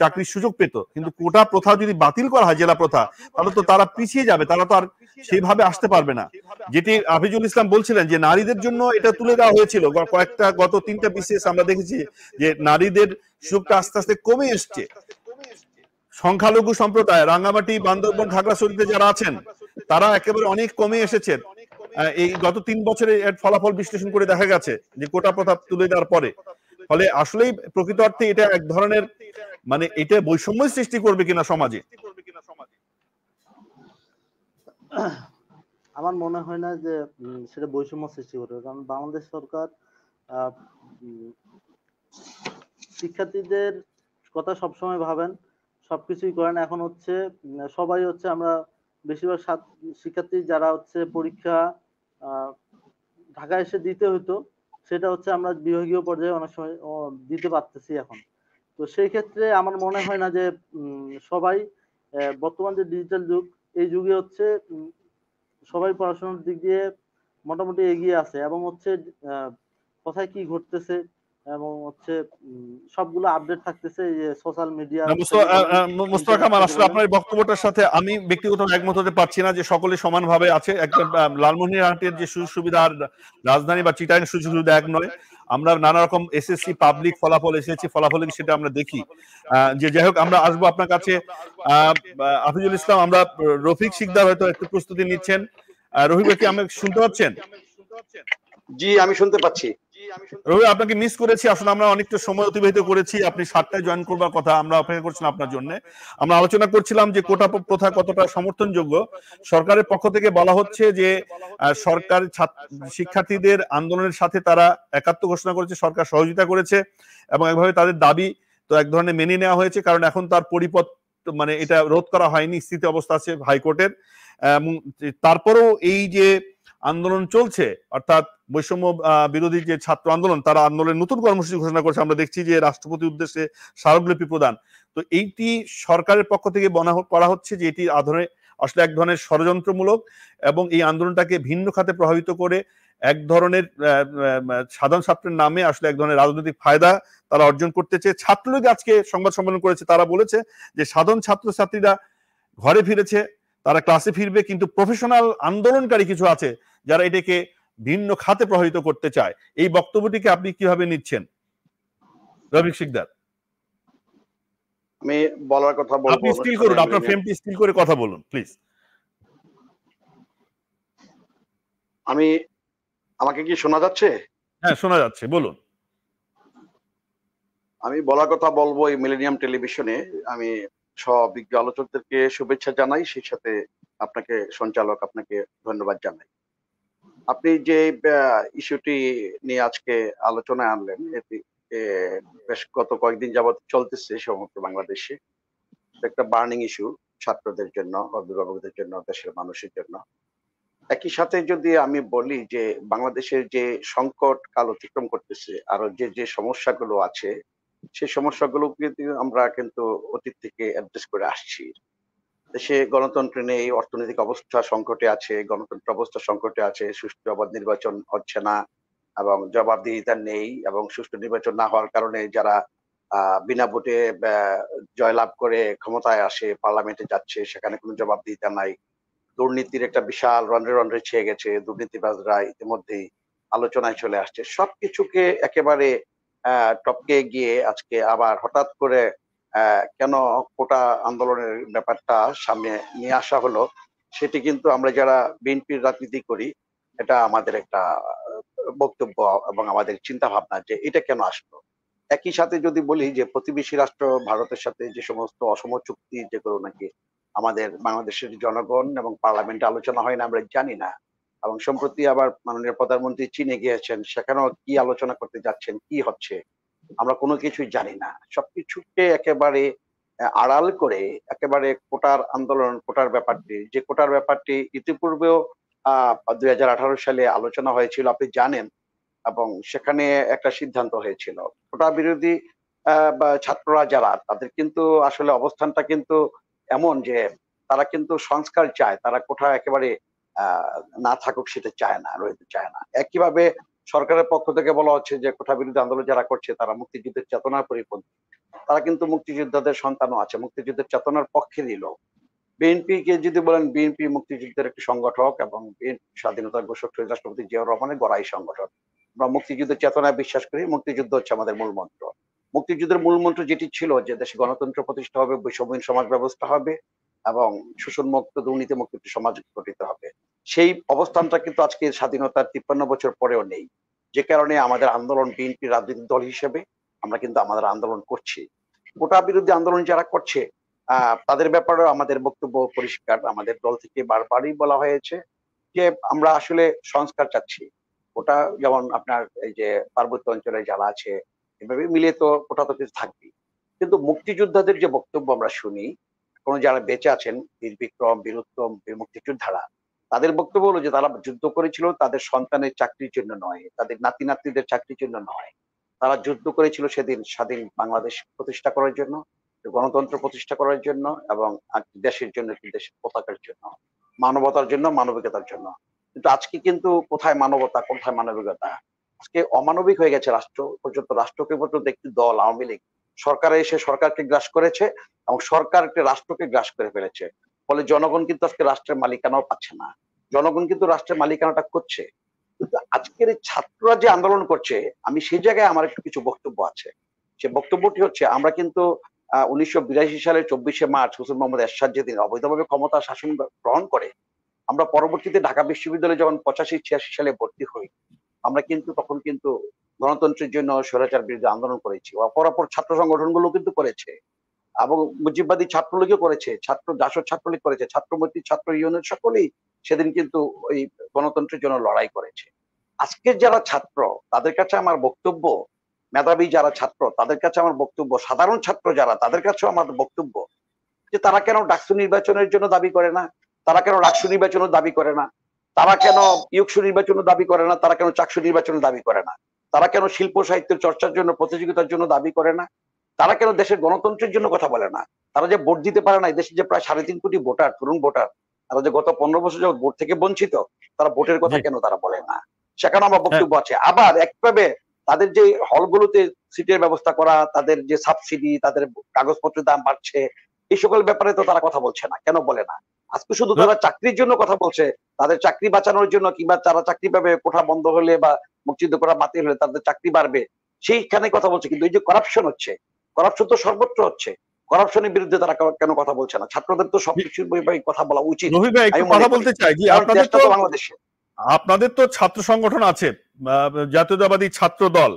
চাকরির সুযোগ পেত কিন্তু কোটা প্রথা যদি বাতিল করা হয় জেলা প্রথা তাহলে তো তারা পিছিয়ে যাবে তারা তো আর সেইভাবে আসতে পারবে না যেটি আফিজুল ইসলাম বলছিলেন যে নারীদের জন্য এটা তুলে দেওয়া হয়েছিল কয়েকটা গত তিনটা বিসিএস আমরা দেখেছি যে নারীদের সুযোগটা আস্তে আস্তে কমে এসছে সংখ্যালঘু সম্প্রদায় রাঙ্গামাটি বান্দরবন খাগড়াছড়িতে যারা আছেন তারা একেবারে অনেক কমে এসেছে এই গত তিন বছরে এর ফলাফল বিশ্লেষণ করে দেখা গেছে যে কোটা প্রথা তুলে দেওয়ার পরে ফলে আসলেই প্রকৃত অর্থে এটা এক ধরনের মানে এটা বৈষম্য সৃষ্টি করবে কিনা সমাজে আমার মনে হয় না যে সেটা বৈষম্য সৃষ্টি করবে কারণ বাংলাদেশ সরকার শিক্ষার্থীদের কথা সবসময় ভাবেন সবকিছুই করেন এখন হচ্ছে সবাই হচ্ছে আমরা বেশিরভাগ শিক্ষার্থী যারা হচ্ছে পরীক্ষা ঢাকা এসে দিতে হতো সেটা হচ্ছে আমরা বিভাগীয় পর্যায়ে অনেক সময় দিতে পারতেছি এখন তো সেই ক্ষেত্রে আমার মনে হয় না যে সবাই বর্তমান যে ডিজিটাল যুগ এই যুগে হচ্ছে সবাই পড়াশোনার দিক দিয়ে মোটামুটি এগিয়ে আছে এবং হচ্ছে কোথায় কি ঘটতেছে এবং হচ্ছে সবগুলো আপডেট থাকতেছে যে সোশ্যাল মিডিয়া মুস্তফা কামাল আসলে আপনার বক্তব্যটার সাথে আমি ব্যক্তিগত একমত হতে পারছি না যে সকলে সমানভাবে আছে একটা লালমনিরহাটের যে সুযোগ সুবিধা আর রাজধানী বা চিটাইন সুযোগ সুবিধা এক নয় আমরা নানা রকম এসএসসি পাবলিক ফলাফল এসেছে ফলাফলে সেটা আমরা দেখি যে যাই হোক আমরা আসবো আপনার কাছে আফিজুল ইসলাম আমরা রফিক সিকদার হয়তো একটু প্রস্তুতি নিচ্ছেন রফিক ভাই কি আমি শুনতে পাচ্ছেন জি আমি শুনতে পাচ্ছি রবি আপনাকে মিস করেছি আসলে আমরা অনেকটা সময় অতিবাহিত করেছি আপনি সাতটায় জয়েন করবার কথা আমরা অপেক্ষা করছিলাম আপনার জন্য আমরা আলোচনা করছিলাম যে কোটা প্রথা কতটা সমর্থনযোগ্য সরকারের পক্ষ থেকে বলা হচ্ছে যে সরকার শিক্ষার্থীদের আন্দোলনের সাথে তারা একাত্ম ঘোষণা করেছে সরকার সহযোগিতা করেছে এবং একভাবে তাদের দাবি তো এক ধরনের মেনে নেওয়া হয়েছে কারণ এখন তার পরিপথ মানে এটা রোধ করা হয়নি স্থিতি অবস্থা আছে হাইকোর্টের তারপরেও এই যে আন্দোলন চলছে অর্থাৎ বৈষম্য বিরোধী যে ছাত্র আন্দোলন তারা আন্দোলনের নতুন কর্মসূচি ঘোষণা করেছে আমরা দেখছি যে রাষ্ট্রপতি উদ্দেশ্যে স্মারকলিপি প্রদান তো এইটি সরকারের পক্ষ থেকে বনা করা হচ্ছে যে এটি আধরে আসলে এক ধরনের ষড়যন্ত্রমূলক এবং এই আন্দোলনটাকে ভিন্ন খাতে প্রভাবিত করে এক ধরনের সাধারণ ছাত্রের নামে আসলে এক ধরনের রাজনৈতিক ফায়দা তারা অর্জন করতে চেয়ে ছাত্রলীগ আজকে সংবাদ সম্মেলন করেছে তারা বলেছে যে সাধারণ ছাত্রছাত্রীরা ঘরে ফিরেছে তারা ক্লাসে ফিরবে কিন্তু প্রফেশনাল আন্দোলনকারী কিছু আছে যারা এটাকে ভিন্ন খাতে প্রভাবিত করতে চায় এই বক্তব্যটিকে আপনি কিভাবে নিচ্ছেন রবিক সিকদার আমি বলার কথা বলবো আপনি স্টিল করুন আপনার ফ্রেমটি স্টিল করে কথা বলুন প্লিজ আমি আমাকে কি শোনা যাচ্ছে হ্যাঁ শোনা যাচ্ছে বলুন আমি বলার কথা বলবো এই মিলেনিয়াম টেলিভিশনে আমি বিজ্ঞ আলোচকদেরকে শুভেচ্ছা জানাই সেই সাথে আপনাকে সঞ্চালক আপনাকে ধন্যবাদ জানাই আপনি যে ইস্যুটি নিয়ে আজকে আলোচনায় আনলেন এটি বেশ গত কয়েকদিন যাবৎ চলতেছে সমগ্র বাংলাদেশে একটা বার্নিং ইস্যু ছাত্রদের জন্য অভিভাবকদের জন্য দেশের মানুষের জন্য একই সাথে যদি আমি বলি যে বাংলাদেশের যে সংকট কাল অতিক্রম করতেছে আরো যে যে সমস্যাগুলো আছে সেই সমস্যাগুলোকে আমরা কিন্তু অতীত থেকে অ্যাড্রেস করে আসছি দেশে গণতন্ত্র নেই অর্থনৈতিক অবস্থা সংকটে আছে গণতন্ত্র অবস্থা সংকটে আছে সুষ্ঠু অবাধ নির্বাচন হচ্ছে না এবং জবাবদিহিতা নেই এবং সুষ্ঠু নির্বাচন না হওয়ার কারণে যারা বিনা ভোটে জয়লাভ করে ক্ষমতায় আসে পার্লামেন্টে যাচ্ছে সেখানে কোনো জবাবদিহিতা নাই দুর্নীতির একটা বিশাল রন্ধ্রে রন্ধ্রে ছেয়ে গেছে দুর্নীতিবাজরা ইতিমধ্যেই আলোচনায় চলে আসছে সবকিছুকে একেবারে টপকে গিয়ে আজকে আবার হঠাৎ করে কেন কোটা আন্দোলনের ব্যাপারটা সামনে নিয়ে আসা হলো সেটি কিন্তু আমরা যারা বিএনপির রাজনীতি করি এটা আমাদের একটা বক্তব্য এবং আমাদের চিন্তা ভাবনা যে এটা কেন আসলো একই সাথে যদি বলি যে প্রতিবেশী রাষ্ট্র ভারতের সাথে যে সমস্ত অসম চুক্তি যেগুলো নাকি আমাদের বাংলাদেশের জনগণ এবং পার্লামেন্টে আলোচনা হয় না আমরা জানি না এবং সম্প্রতি আবার মাননীয় প্রধানমন্ত্রী চীনে গিয়েছেন সেখানেও কি আলোচনা করতে যাচ্ছেন কি হচ্ছে আমরা কোনো কিছুই জানি না সবকিছুকে একেবারে আড়াল করে একেবারে কোটার আন্দোলন কোটার ব্যাপারটি যে কোটার ব্যাপারটি ইতিপূর্বেও দুই সালে আলোচনা হয়েছিল আপনি জানেন এবং সেখানে একটা সিদ্ধান্ত হয়েছিল কোটা বিরোধী ছাত্ররা যারা তাদের কিন্তু আসলে অবস্থানটা কিন্তু এমন যে তারা কিন্তু সংস্কার চায় তারা কোঠা একেবারে না থাকুক সেটা চায় না রহিত চায় না একইভাবে সরকারের পক্ষ থেকে বলা হচ্ছে যে কোঠা বিরোধী আন্দোলন যারা করছে তারা মুক্তিযুদ্ধের চেতনার পরিপন্থী তারা কিন্তু মুক্তিযোদ্ধাদের সন্তানও আছে মুক্তিযুদ্ধের চেতনার পক্ষে লোক বিএনপি কে যদি বলেন বিএনপি মুক্তিযুদ্ধের একটি সংগঠক এবং স্বাধীনতা ঘোষক শহীদ রাষ্ট্রপতি জিয়াউর রহমানের গড়াই সংগঠন আমরা মুক্তিযুদ্ধের চেতনায় বিশ্বাস করি মুক্তিযুদ্ধ হচ্ছে আমাদের মূল মন্ত্র মুক্তিযুদ্ধের মূল মন্ত্র যেটি ছিল যে দেশে গণতন্ত্র প্রতিষ্ঠা হবে বৈষম্যহীন সমাজ ব্যবস্থা হবে এবং শোষণ মুক্ত দুর্নীতি মুক্ত একটি সমাজ গঠিত হবে সেই অবস্থানটা কিন্তু আজকে স্বাধীনতার তিপ্পান্ন বছর পরেও নেই যে কারণে আমাদের আন্দোলন বিএনপি রাজনৈতিক দল হিসেবে আমরা কিন্তু আমাদের আন্দোলন করছি গোটা বিরুদ্ধে আন্দোলন যারা করছে তাদের ব্যাপারেও আমাদের বক্তব্য পরিষ্কার আমাদের দল থেকে বারবারই বলা হয়েছে যে আমরা আসলে সংস্কার চাচ্ছি ওটা যেমন আপনার এই যে পার্বত্য অঞ্চলে যারা আছে এভাবে মিলিয়ে তো ওটা তো কিছু থাকবেই কিন্তু মুক্তিযোদ্ধাদের যে বক্তব্য আমরা শুনি কোন যারা বেঁচে আছেন বীর বিক্রম বীরোত্তম মুক্তিযোদ্ধারা তাদের বক্তব্য হলো যে তারা যুদ্ধ করেছিল তাদের সন্তানের চাকরির জন্য নয় তাদের নাতি নাতনিদের চাকরির জন্য নয় তারা যুদ্ধ করেছিল সেদিন স্বাধীন বাংলাদেশ প্রতিষ্ঠা করার জন্য গণতন্ত্র প্রতিষ্ঠা করার জন্য এবং দেশের জন্য দেশের পতাকার জন্য মানবতার জন্য মানবিকতার জন্য কিন্তু আজকে কিন্তু কোথায় মানবতা কোথায় মানবিকতা আজকে অমানবিক হয়ে গেছে রাষ্ট্র পর্যন্ত রাষ্ট্রকে পর্যন্ত একটি দল আওয়ামী লীগ সরকার এসে সরকারকে গ্রাস করেছে এবং সরকার রাষ্ট্রকে গ্রাস করে ফেলেছে ফলে জনগণ কিন্তু আজকে রাষ্ট্রের মালিকানাও পাচ্ছে না জনগণ কিন্তু রাষ্ট্রের মালিকানাটা করছে কিন্তু আজকের এই ছাত্ররা যে আন্দোলন করছে আমি সেই জায়গায় আমার একটু কিছু বক্তব্য আছে সে বক্তব্যটি হচ্ছে আমরা কিন্তু উনিশশো সালে চব্বিশে মার্চ হুসেন মোহাম্মদ এরশাদ যেদিন অবৈধভাবে ক্ষমতা শাসন গ্রহণ করে আমরা পরবর্তীতে ঢাকা বিশ্ববিদ্যালয়ে যখন পঁচাশি ছিয়াশি সালে ভর্তি হই আমরা কিন্তু তখন কিন্তু গণতন্ত্রের জন্য স্বৈরাচার বিরুদ্ধে আন্দোলন করেছি অপরাপর ছাত্র সংগঠনগুলো কিন্তু করেছে এবং মুজিববাদী ছাত্রলীগও করেছে ছাত্র জাসদ ছাত্রলীগ করেছে ছাত্রমৈত্রী ছাত্র ইউনিয়ন সকলেই সেদিন কিন্তু ওই গণতন্ত্রের জন্য লড়াই করেছে আজকের যারা ছাত্র তাদের কাছে আমার বক্তব্য মেধাবী যারা ছাত্র তাদের কাছে আমার বক্তব্য সাধারণ ছাত্র যারা তাদের কাছেও আমার বক্তব্য যে তারা কেন ডাকসু নির্বাচনের জন্য দাবি করে না তারা কেন ডাকসু নির্বাচনের দাবি করে না তারা কেন ইয়ুকশু নির্বাচনের দাবি করে না তারা কেন চাকসু নির্বাচনের দাবি করে না তারা কেন শিল্প সাহিত্যের চর্চার জন্য প্রতিযোগিতার জন্য দাবি করে না তারা কেন দেশের গণতন্ত্রের জন্য কথা বলে না তারা যে ভোট দিতে পারে না দেশের যে প্রায় সাড়ে তিন কোটি ভোটার তরুণ ভোটার তারা যে গত পনেরো বছর যাবত ভোট থেকে বঞ্চিত তারা ভোটের কথা কেন তারা বলে না সেখানে আমার হ্যাঁ। বক্তব্য আছে আবার একভাবে তাদের যে হলগুলোতে সিটের ব্যবস্থা করা তাদের যে সাবসিডি তাদের কাগজপত্রের দাম বাড়ছে এই সকল ব্যাপারে তো তারা কথা বলছে না কেন বলে না আজকে শুধু তারা চাকরির জন্য কথা বলছে তাদের চাকরি বাঁচানোর জন্য কিংবা তারা চাকরি পাবে কোঠা বন্ধ হলে বা মুক্তিযুদ্ধ করা বাতিল হলে তাদের চাকরি বাড়বে সেইখানে কথা বলছে কিন্তু এই যে করাপশন হচ্ছে করাপশন তো সর্বত্র হচ্ছে আপনাদের তো ছাত্র সংগঠন আছে জাতীয়তাবাদী ছাত্র দল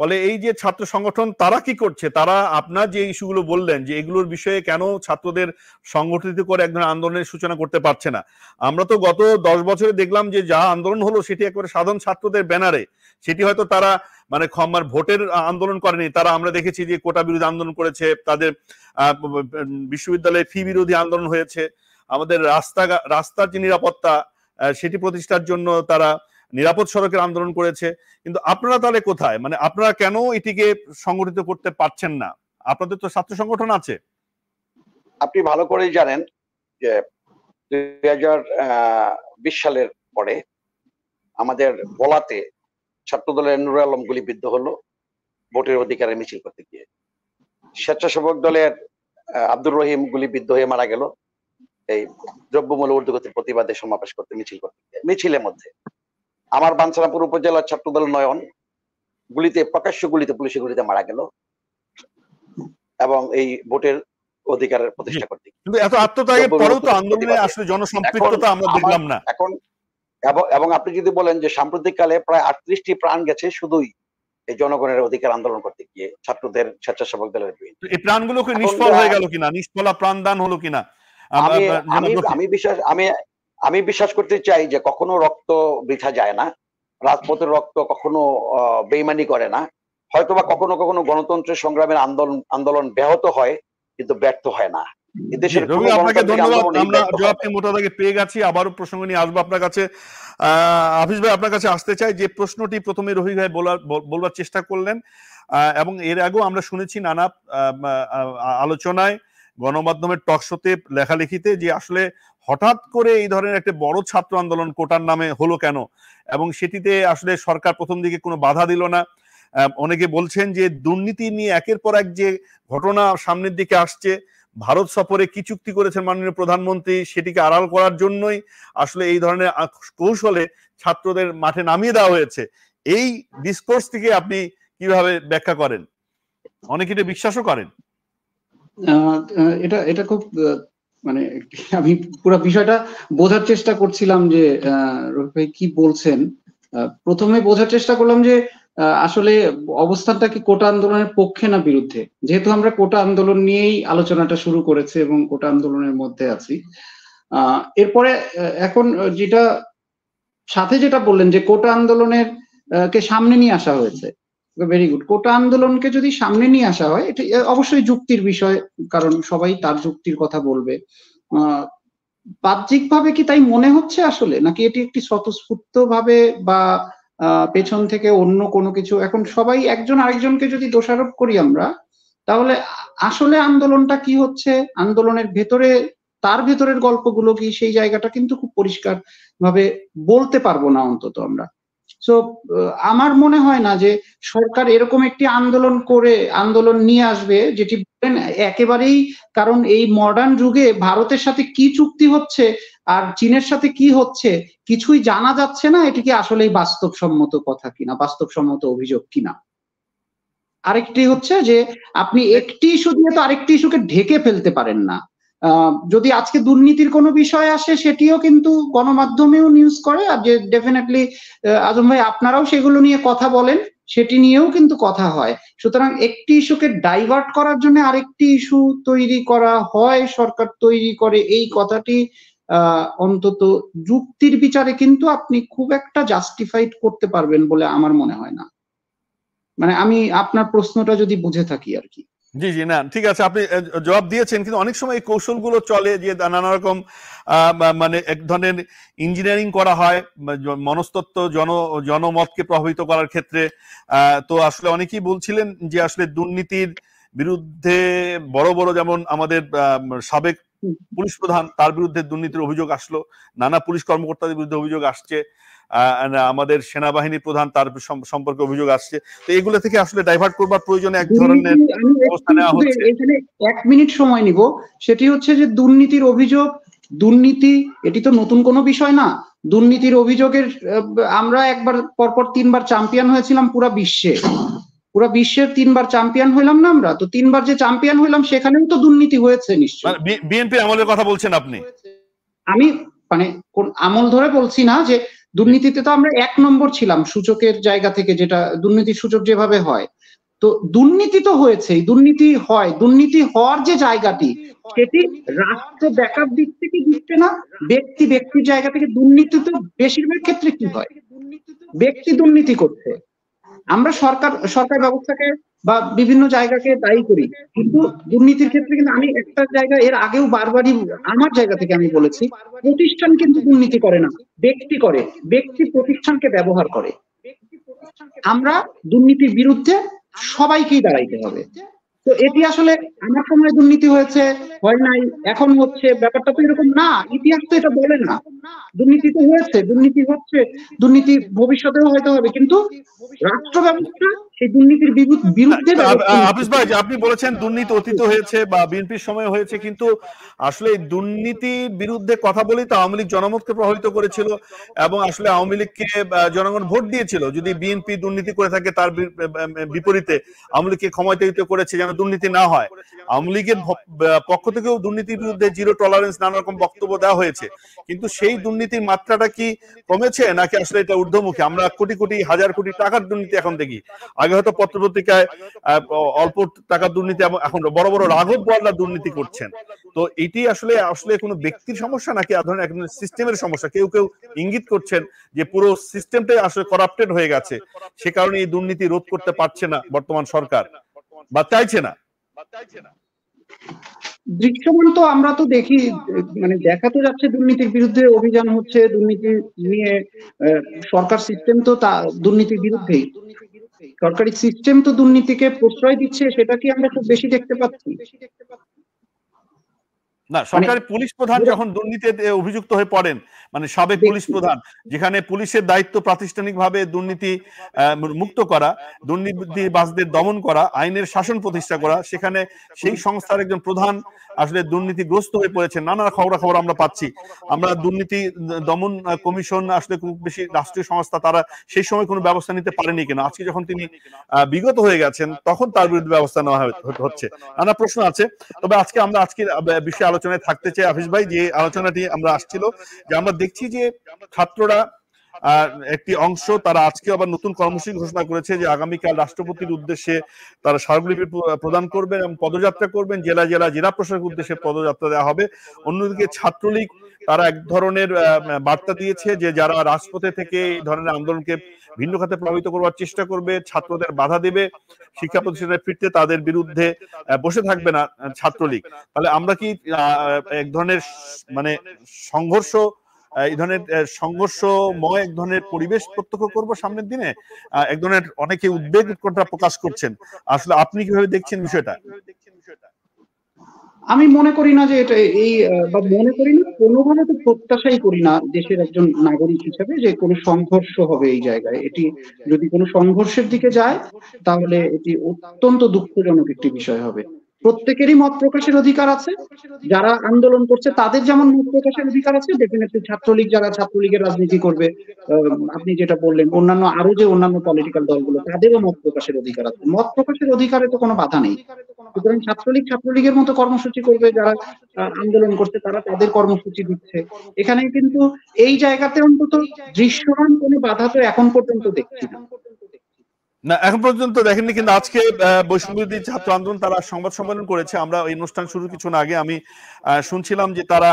ফলে এই যে ছাত্র সংগঠন তারা কি করছে তারা আপনার যে ইস্যুগুলো বললেন যে এগুলোর বিষয়ে কেন ছাত্রদের সংগঠিত করে এক ধরনের আন্দোলনের সূচনা করতে পারছে না আমরা তো গত দশ বছরে দেখলাম যে যা আন্দোলন হলো সেটি একবারে সাধারণ ছাত্রদের ব্যানারে সেটি হয়তো তারা মানে ক্ষমার ভোটের আন্দোলন করেনি তারা আমরা দেখেছি যে কোটা বিরোধী আন্দোলন করেছে তাদের বিশ্ববিদ্যালয়ে ফি বিরোধী আন্দোলন হয়েছে আমাদের রাস্তা রাস্তার যে নিরাপত্তা সেটি প্রতিষ্ঠার জন্য তারা নিরাপদ সড়কের আন্দোলন করেছে কিন্তু আপনারা তাহলে কোথায় মানে আপনারা কেন এটিকে সংগঠিত করতে পারছেন না আপনাদের তো ছাত্র সংগঠন আছে আপনি ভালো করে জানেন যে দুই সালের পরে আমাদের বলাতে ছাত্র দলের নুর আলম গুলিবিদ্ধ হলো ভোটের অধিকারে মিছিল করতে গিয়ে স্বেচ্ছাসেবক দলের আব্দুর রহিম গুলিবিদ্ধ হয়ে মারা গেল এই দ্রব্যমূল্য ঊর্ধ্বগতির প্রতিবাদে সমাবেশ করতে মিছিল করতে মিছিলের মধ্যে আমার বাঞ্ছারাপুর উপজেলার ছাত্রদল নয়ন গুলিতে প্রকাশ্য গুলিতে পুলিশের গুলিতে মারা গেল এবং এই ভোটের প্রতিষ্ঠা করতে এত আত্মত্যাগের পরেও তো আন্দোলনে আসলে জনসম্পৃক্ততা আমরা দেখলাম না এখন এবং আপনি যদি বলেন যে কালে প্রায় আটত্রিশটি প্রাণ গেছে শুধুই এই জনগণের অধিকার আন্দোলন করতে গিয়ে ছাত্রদের স্বেচ্ছাসেবক দলের এই প্রাণগুলোকে নিষ্ফল হয়ে গেল কিনা নিষ্ফলা প্রাণদান হলো কিনা আমি আমি বিশ্বাস আমি আমি বিশ্বাস করতে চাই যে কখনো রক্ত বৃথা যায় না রাজপথের রক্ত কখনো বেইমানি করে না হয়তোবা কখনো কখনো গণতন্ত্রের সংগ্রামের আন্দোলন আন্দোলন ব্যাহত হয় কিন্তু ব্যর্থ হয় না পেয়ে গেছি আবারও প্রসঙ্গ নিয়ে আপনার কাছে আপনার কাছে আসতে চাই যে প্রশ্নটি প্রথমে বলবার চেষ্টা করলেন এবং এর আগেও আমরা শুনেছি নানা আলোচনায় গণমাধ্যমের টকশোতে লেখালেখিতে যে আসলে হঠাৎ করে এই ধরনের একটা বড় ছাত্র আন্দোলন কোটার নামে হলো কেন এবং সেটিতে আসলে সরকার প্রথম দিকে কোনো বাধা দিল না অনেকে বলছেন যে দুর্নীতি নিয়ে একের পর এক যে ঘটনা সামনের দিকে আসছে ভারত সফরে কি চুক্তি করেছেন মাননীয় প্রধানমন্ত্রী সেটিকে আড়াল করার জন্যই আসলে এই ধরনের কৌশলে ছাত্রদের মাঠে নামিয়ে দেওয়া হয়েছে এই ডিসকোর্স থেকে আপনি কিভাবে ব্যাখ্যা করেন অনেকে এটা বিশ্বাসও করেন এটা এটা খুব মানে আমি পুরো বিষয়টা বোঝার চেষ্টা করছিলাম যে রফিক ভাই কি বলছেন প্রথমে বোঝার চেষ্টা করলাম যে আসলে অবস্থানটা কি কোটা আন্দোলনের পক্ষে না বিরুদ্ধে যেহেতু আমরা কোটা আন্দোলন নিয়েই আলোচনাটা শুরু করেছে এবং কোটা আন্দোলনের মধ্যে আছি এরপরে এখন যেটা সাথে যেটা বললেন যে কোটা আন্দোলনের কে সামনে নিয়ে আসা হয়েছে ভেরি গুড কোটা আন্দোলনকে যদি সামনে নিয়ে আসা হয় এটা অবশ্যই যুক্তির বিষয় কারণ সবাই তার যুক্তির কথা বলবে বাহ্যিকভাবে কি তাই মনে হচ্ছে আসলে নাকি এটি একটি স্বতঃস্ফূর্ত ভাবে বা পেছন থেকে অন্য কোনো কিছু এখন সবাই একজন আরেকজনকে যদি দোষারোপ করি আমরা তাহলে আসলে আন্দোলনটা কি হচ্ছে আন্দোলনের ভেতরে তার ভেতরের গল্পগুলো কি সেই জায়গাটা কিন্তু খুব পরিষ্কার ভাবে বলতে পারবো না অন্তত আমরা সো আমার মনে হয় না যে সরকার এরকম একটি আন্দোলন করে আন্দোলন নিয়ে আসবে যেটি বলেন একেবারেই কারণ এই মডার্ন যুগে ভারতের সাথে কি চুক্তি হচ্ছে আর চীনের সাথে কি হচ্ছে কিছুই জানা যাচ্ছে না এটি কি আসলেই বাস্তবসম্মত কথা কিনা বাস্তবসম্মত অভিযোগ কিনা আরেকটি হচ্ছে যে আপনি একটি ইস্যু দিয়ে তো আরেকটি ইস্যুকে ঢেকে ফেলতে পারেন না যদি আজকে দুর্নীতির কোনো বিষয় আসে সেটিও কিন্তু গণমাধ্যমেও নিউজ করে আর যে ডেফিনেটলি আজম ভাই আপনারাও সেগুলো নিয়ে কথা বলেন সেটি নিয়েও কিন্তু কথা হয় সুতরাং একটি ইস্যুকে ডাইভার্ট করার জন্য আরেকটি ইস্যু তৈরি করা হয় সরকার তৈরি করে এই কথাটি অন্তত যুক্তির বিচারে কিন্তু আপনি খুব একটা জাস্টিফাইড করতে পারবেন বলে আমার মনে হয় না মানে আমি আপনার প্রশ্নটা যদি বুঝে থাকি আর কি জি জি না ঠিক আছে আপনি জবাব দিয়েছেন কিন্তু অনেক সময় এই কৌশলগুলো চলে যে নানা রকম মানে এক ধরনের ইঞ্জিনিয়ারিং করা হয় মনস্তত্ব জন জনমতকে প্রভাবিত করার ক্ষেত্রে তো আসলে অনেকেই বলছিলেন যে আসলে দুর্নীতির বিরুদ্ধে বড় বড় যেমন আমাদের সাবেক পুলিশ প্রধান তার বিরুদ্ধে দুর্নীতির অভিযোগ আসলো নানা পুলিশ কর্মকর্তাদের বিরুদ্ধে অভিযোগ আসছে আমাদের সেনাবাহিনী প্রধান তার সম্পর্কে অভিযোগ আসছে তো এগুলো থেকে আসলে ডাইভার্ট করবার প্রয়োজনে এক ধরনের নেওয়া হচ্ছে এখানে এক মিনিট সময় নিব সেটি হচ্ছে যে দুর্নীতির অভিযোগ দুর্নীতি এটি তো নতুন কোনো বিষয় না দুর্নীতির অভিযোগের আমরা একবার পরপর তিনবার চ্যাম্পিয়ন হয়েছিলাম পুরা বিশ্বে পুরা বিশ্বের তিনবার চ্যাম্পিয়ন হইলাম না আমরা তো তিনবার যে চ্যাম্পিয়ন হইলাম সেখানেও তো দুর্নীতি হয়েছে নিশ্চয়ই মানে বিএনপি আমলের কথা বলছেন আপনি আমি মানে কোন আমল ধরে বলছি না যে দুর্নীতিতে তো আমরা এক নম্বর ছিলাম সূচকের জায়গা থেকে যেটা দুর্নীতির সূচক যেভাবে হয় তো দুর্নীতি তো হয়েছে দুর্নীতি হয় দুর্নীতি হওয়ার যে জায়গাটি সেটি রাষ্ট্র দেখার দিক থেকে দিচ্ছে না ব্যক্তি ব্যক্তির জায়গা থেকে দুর্নীতি তো বেশিরভাগ ক্ষেত্রে কি হয় ব্যক্তি দুর্নীতি করছে আমরা সরকার সরকার ব্যবস্থাকে বা বিভিন্ন জায়গাকে দায়ী করি কিন্তু দুর্নীতির ক্ষেত্রে কিন্তু আমি একটা জায়গা এর আগেও বারবারই আমার জায়গা থেকে আমি বলেছি প্রতিষ্ঠান কিন্তু দুর্নীতি করে না ব্যক্তি করে ব্যক্তি প্রতিষ্ঠানকে ব্যবহার করে আমরা দুর্নীতির বিরুদ্ধে সবাইকেই দাঁড়াইতে হবে তো এটি আসলে আমার সময় দুর্নীতি হয়েছে হয় নাই এখন হচ্ছে ব্যাপারটা তো এরকম না ইতিহাস তো এটা বলে না দুর্নীতি তো হয়েছে দুর্নীতি হচ্ছে দুর্নীতি ভবিষ্যতেও হয়তো হবে কিন্তু রাষ্ট্র ব্যবস্থা সেই দুর্নীতির আচ্ছা, বিরুদ্ধে হাফিজ ভাই আপনি বলেছেন দুর্নীতি অতীত হয়েছে বা বিএনপির সময় হয়েছে কিন্তু আসলে দুর্নীতির বিরুদ্ধে কথা তো আওয়ামী লীগ জনমতকে প্রভাবিত করেছিল এবং আসলে আওয়ামী লীগকে জনগণ ভোট দিয়েছিল যদি বিএনপি দুর্নীতি করে থাকে তার বিপরীতে আওয়ামী লীগকে করেছে যেন দুর্নীতি না হয় আওয়ামী লীগের পক্ষ থেকেও দুর্নীতির বিরুদ্ধে জিরো টলারেন্স নানা রকম বক্তব্য দেওয়া হয়েছে কিন্তু সেই দুর্নীতির মাত্রাটা কি কমেছে নাকি আসলে এটা ঊর্ধ্বমুখী আমরা কোটি কোটি হাজার কোটি টাকার দুর্নীতি এখন দেখি আগে হয়তো পত্রপত্রিকায় অল্প টাকা দুর্নীতি এবং এখন বড় বড় রাঘব বোয়ালরা দুর্নীতি করছেন তো এটি আসলে আসলে কোনো ব্যক্তির সমস্যা নাকি ধরেন এক সিস্টেমের সমস্যা কেউ কেউ ইঙ্গিত করছেন যে পুরো সিস্টেমটাই আসলে করাপ্টেড হয়ে গেছে সে কারণে এই দুর্নীতি রোধ করতে পারছে না বর্তমান সরকার বা চাইছে না দৃশ্যমান তো আমরা তো দেখি মানে দেখা তো যাচ্ছে দুর্নীতির বিরুদ্ধে অভিযান হচ্ছে দুর্নীতি নিয়ে সরকার সিস্টেম তো তা দুর্নীতির বিরুদ্ধেই সরকারি সিস্টেম তো দুর্নীতিকে প্রশ্রয় দিচ্ছে সেটা কি আমরা খুব বেশি দেখতে পাচ্ছি না মানে সরকারি পুলিশ প্রধান যখন দুর্নীতি অভিযুক্ত হয়ে পড়েন মানে সাবেক পুলিশ প্রধান যেখানে পুলিশের দায়িত্ব প্রাতিষ্ঠানিক ভাবে দুর্নীতি মুক্ত করা দুর্নীতি বাসদের দমন করা আইনের শাসন প্রতিষ্ঠা করা সেখানে সেই সংস্থার একজন প্রধান আসলে দুর্নীতিগ্রস্ত হয়ে পড়েছে নানা খবরা খবর আমরা পাচ্ছি আমরা দুর্নীতি দমন কমিশন আসলে খুব বেশি রাষ্ট্রীয় সংস্থা তারা সেই সময় কোনো ব্যবস্থা নিতে পারেনি কিনা আজকে যখন তিনি বিগত হয়ে গেছেন তখন তার বিরুদ্ধে ব্যবস্থা নেওয়া হচ্ছে নানা প্রশ্ন আছে তবে আজকে আমরা আজকে বিষয়ে আলোচনায় থাকতে চাই আফিস ভাই যে আলোচনাটি আমরা আসছিল যে আমরা দেখছি যে ছাত্ররা একটি অংশ তারা আজকে আবার নতুন কর্মসূচি ঘোষণা করেছে যে আগামীকাল রাষ্ট্রপতির উদ্দেশ্যে তারা স্মারকলিপি প্রদান করবেন এবং পদযাত্রা করবেন জেলা জেলা জেলা প্রশাসকের উদ্দেশ্যে পদযাত্রা দেওয়া হবে অন্যদিকে ছাত্রলীগ তারা এক ধরনের বার্তা দিয়েছে যে যারা রাজপথে থেকে এই ধরনের আন্দোলনকে ভিন্ন খাতে প্রভাবিত করবার চেষ্টা করবে ছাত্রদের বাধা দেবে শিক্ষা প্রতিষ্ঠানে ফিরতে তাদের বিরুদ্ধে বসে থাকবে না ছাত্রলীগ তাহলে আমরা কি এক ধরনের মানে সংঘর্ষ এই ধরনের সংঘর্ষময় এক ধরনের পরিবেশ প্রত্যক্ষ করব সামনের দিনে এক ধরনের অনেকে উদ্বেগ উৎকণ্ঠা প্রকাশ করছেন আসলে আপনি কিভাবে দেখছেন বিষয়টা আমি মনে করি না যে এটা এই বা মনে করি না কোনোভাবে তো প্রত্যাশাই করি না দেশের একজন নাগরিক হিসেবে যে কোনো সংঘর্ষ হবে এই জায়গায় এটি যদি কোনো সংঘর্ষের দিকে যায় তাহলে এটি অত্যন্ত দুঃখজনক একটি বিষয় হবে প্রত্যেকেরই মত প্রকাশের অধিকার আছে যারা আন্দোলন করছে তাদের যেমন মত প্রকাশের অধিকার আছে ডেফিনেটলি ছাত্রলীগ যারা ছাত্রলীগের রাজনীতি করবে আপনি যেটা বললেন অন্যান্য আরো যে অন্যান্য পলিটিক্যাল দলগুলো তাদেরও মত প্রকাশের অধিকার আছে মত প্রকাশের অধিকারে তো কোনো বাধা নেই সুতরাং ছাত্রলীগ ছাত্রলীগের মতো কর্মসূচি করবে যারা আন্দোলন করছে তারা তাদের কর্মসূচি দিচ্ছে এখানে কিন্তু এই জায়গাতে অন্তত দৃশ্যমান কোনো বাধা তো এখন পর্যন্ত দেখছি না না এখন পর্যন্ত দেখেননি কিন্তু আজকে বৈষম্যবিরোধী ছাত্র আন্দোলন তারা সংবাদ সম্মেলন করেছে আমরা এই অনুষ্ঠান শুরু কিছু না আগে আমি শুনছিলাম যে তারা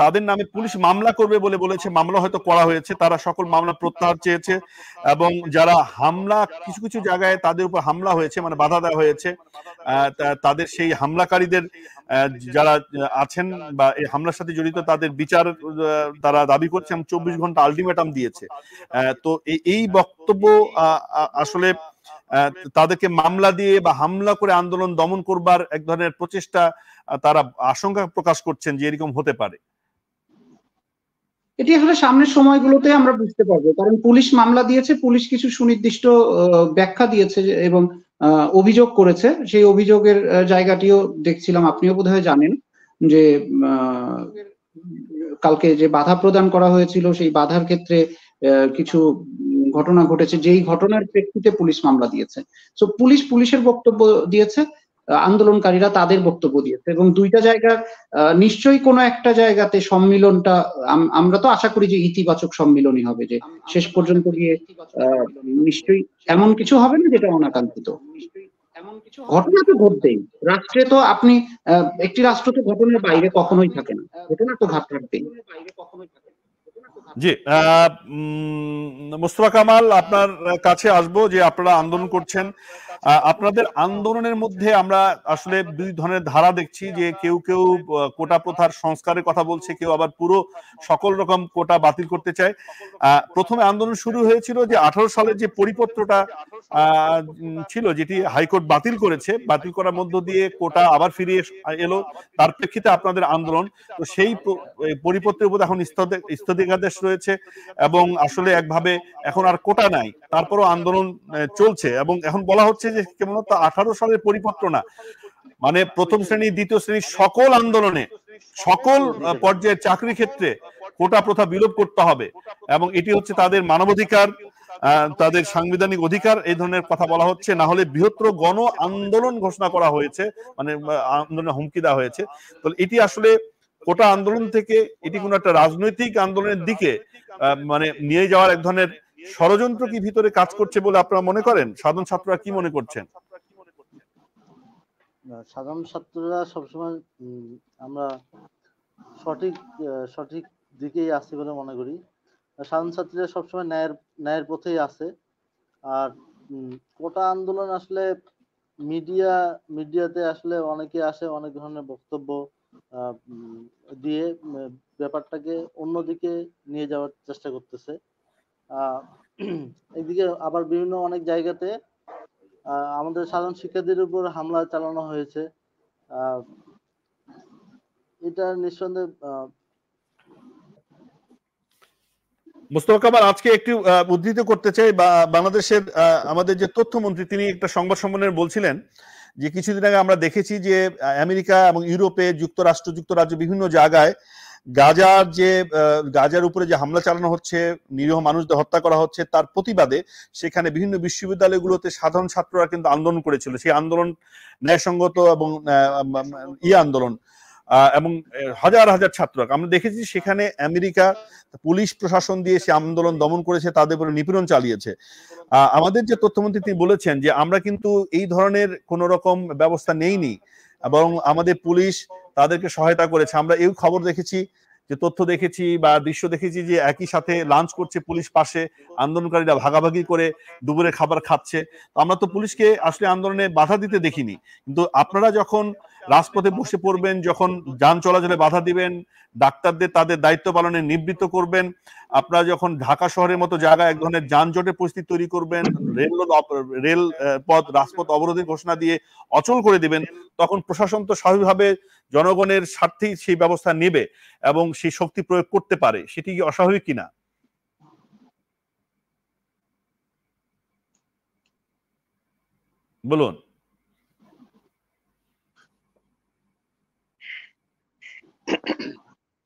তাদের নামে পুলিশ মামলা করবে বলে বলেছে মামলা হয়তো করা হয়েছে তারা সকল মামলা প্রত্যাহার চেয়েছে এবং যারা হামলা কিছু কিছু জায়গায় তাদের উপর হামলা হয়েছে মানে বাধা দেওয়া হয়েছে তাদের সেই হামলাকারীদের যারা আছেন বা এই হামলার সাথে জড়িত তাদের বিচার তারা দাবি করছে চব্বিশ ঘন্টা আলটিমেটাম দিয়েছে তো এই বক্তব্য আসলে তাদেরকে মামলা দিয়ে বা হামলা করে আন্দোলন দমন করবার এক ধরনের প্রচেষ্টা তারা আশঙ্কা প্রকাশ করছেন যে এরকম হতে পারে এটি আসলে সামনের সময়গুলোতে আমরা বুঝতে পারবো কারণ পুলিশ মামলা দিয়েছে পুলিশ কিছু সুনির্দিষ্ট ব্যাখ্যা দিয়েছে এবং অভিযোগ করেছে সেই অভিযোগের জায়গাটিও দেখছিলাম আপনিও বোধহয় জানেন যে কালকে যে বাধা প্রদান করা হয়েছিল সেই বাধার ক্ষেত্রে কিছু ঘটনা ঘটেছে যেই ঘটনার প্রেক্ষিতে পুলিশ মামলা দিয়েছে তো পুলিশ পুলিশের বক্তব্য দিয়েছে আন্দোলনকারীরা তাদের বক্তব্য দিয়েছে এবং দুইটা জায়গা নিশ্চয়ই কোনো একটা জায়গাতে সম্মিলনটা আমরা তো আশা করি যে ইতিবাচক সম্মিলনই হবে যে শেষ পর্যন্ত গিয়ে নিশ্চয়ই এমন কিছু হবে না যেটা অনাকাঙ্ক্ষিত ঘটনা তো ঘটতেই রাষ্ট্রে তো আপনি একটি রাষ্ট্র তো ঘটনার বাইরে কখনোই থাকে না ঘটনা তো ঘাট বাইরে কখনোই ঘাটবেই জি মোস্তফা কামাল আপনার কাছে আসবো যে আপনারা আন্দোলন করছেন আপনাদের আন্দোলনের মধ্যে আমরা আসলে দুই ধরনের ধারা দেখছি যে কেউ কেউ কোটা প্রথার সংস্কারের কথা বলছে কেউ আবার পুরো সকল রকম কোটা বাতিল করতে চায় প্রথমে আন্দোলন শুরু হয়েছিল যে আঠারো সালের যে পরিপত্রটা ছিল যেটি হাইকোর্ট বাতিল করেছে বাতিল করার মধ্য দিয়ে কোটা আবার ফিরিয়ে এলো তার প্রেক্ষিতে আপনাদের আন্দোলন তো সেই পরিপত্রের উপর এখন স্থগিতাদেশ রয়েছে এবং আসলে একভাবে এখন আর কোটা নাই তারপরও আন্দোলন চলছে এবং এখন বলা হচ্ছে হচ্ছে যে কেবলমাত্র আঠারো সালের পরিপত্র না মানে প্রথম শ্রেণী দ্বিতীয় শ্রেণীর সকল আন্দোলনে সকল পর্যায়ের চাকরি ক্ষেত্রে কোটা প্রথা বিলোপ করতে হবে এবং এটি হচ্ছে তাদের মানবাধিকার তাদের সাংবিধানিক অধিকার এই ধরনের কথা বলা হচ্ছে না হলে বৃহত্তর গণ আন্দোলন ঘোষণা করা হয়েছে মানে আন্দোলনে হুমকি দেওয়া হয়েছে তো এটি আসলে কোটা আন্দোলন থেকে এটি কোনো একটা রাজনৈতিক আন্দোলনের দিকে মানে নিয়ে যাওয়ার এক ধরনের ষড়যন্ত্র কি ভিতরে কাজ করছে বলে আপনারা মনে করেন সাধারণ ছাত্ররা কি মনে করছেন সাধারণ ছাত্ররা সবসময় আমরা সঠিক সঠিক দিকেই আছে বলে মনে করি সাধারণ ছাত্রীরা সবসময় ন্যায়ের ন্যায়ের পথেই আছে আর কোটা আন্দোলন আসলে মিডিয়া মিডিয়াতে আসলে অনেকে আসে অনেক ধরনের বক্তব্য দিয়ে ব্যাপারটাকে অন্যদিকে নিয়ে যাওয়ার চেষ্টা করতেছে এদিকে আবার বিভিন্ন অনেক জায়গাতে আমাদের সাধারণ শিক্ষার্থীর উপর হামলা চালানো হয়েছে এটা নিঃসন্দেহে মুস্তফা কামাল আজকে একটু উদ্ধৃত করতে চাই বা বাংলাদেশের আমাদের যে তথ্যমন্ত্রী তিনি একটা সংবাদ সম্মেলনে বলছিলেন যে কিছুদিন আগে আমরা দেখেছি যে আমেরিকা এবং ইউরোপে যুক্তরাষ্ট্র যুক্তরাজ্য বিভিন্ন জায়গায় গাজার যে গাজার উপরে যে হামলা চালানো হচ্ছে নিরীহ মানুষদের হত্যা করা হচ্ছে তার প্রতিবাদে সেখানে বিভিন্ন বিশ্ববিদ্যালয়গুলোতে সাধারণ ছাত্ররা কিন্তু আন্দোলন করেছিল সেই আন্দোলন ন্যায়সঙ্গত এবং ই আন্দোলন এবং হাজার হাজার ছাত্র আমরা দেখেছি সেখানে আমেরিকা পুলিশ প্রশাসন দিয়ে সে আন্দোলন দমন করেছে তাদের উপরে নিপীড়ন চালিয়েছে আমাদের যে তথ্যমন্ত্রী তিনি বলেছেন যে আমরা কিন্তু এই ধরনের কোন রকম ব্যবস্থা নেইনি এবং আমাদের পুলিশ তাদেরকে সহায়তা করেছে আমরা এই খবর দেখেছি যে তথ্য দেখেছি বা দৃশ্য দেখেছি যে একই সাথে লাঞ্চ করছে পুলিশ পাশে আন্দোলনকারীরা ভাগাভাগি করে দুপুরে খাবার খাচ্ছে আমরা তো পুলিশকে আসলে আন্দোলনে বাধা দিতে দেখিনি কিন্তু আপনারা যখন রাজপথে বসে পড়বেন যখন যান চলাচলে বাধা দিবেন ডাক্তারদের তাদের দায়িত্ব পালনে নিবৃত্ত করবেন আপনারা যখন ঢাকা শহরের মতো জায়গায় এক ধরনের যানজটের পরিস্থিতি তৈরি করবেন রেল রেল পথ রাজপথ অবরোধের ঘোষণা দিয়ে অচল করে দিবেন তখন প্রশাসন তো স্বাভাবিকভাবে জনগণের স্বার্থেই সেই ব্যবস্থা নেবে এবং সেই শক্তি প্রয়োগ করতে পারে সেটি কি অস্বাভাবিক কিনা বলুন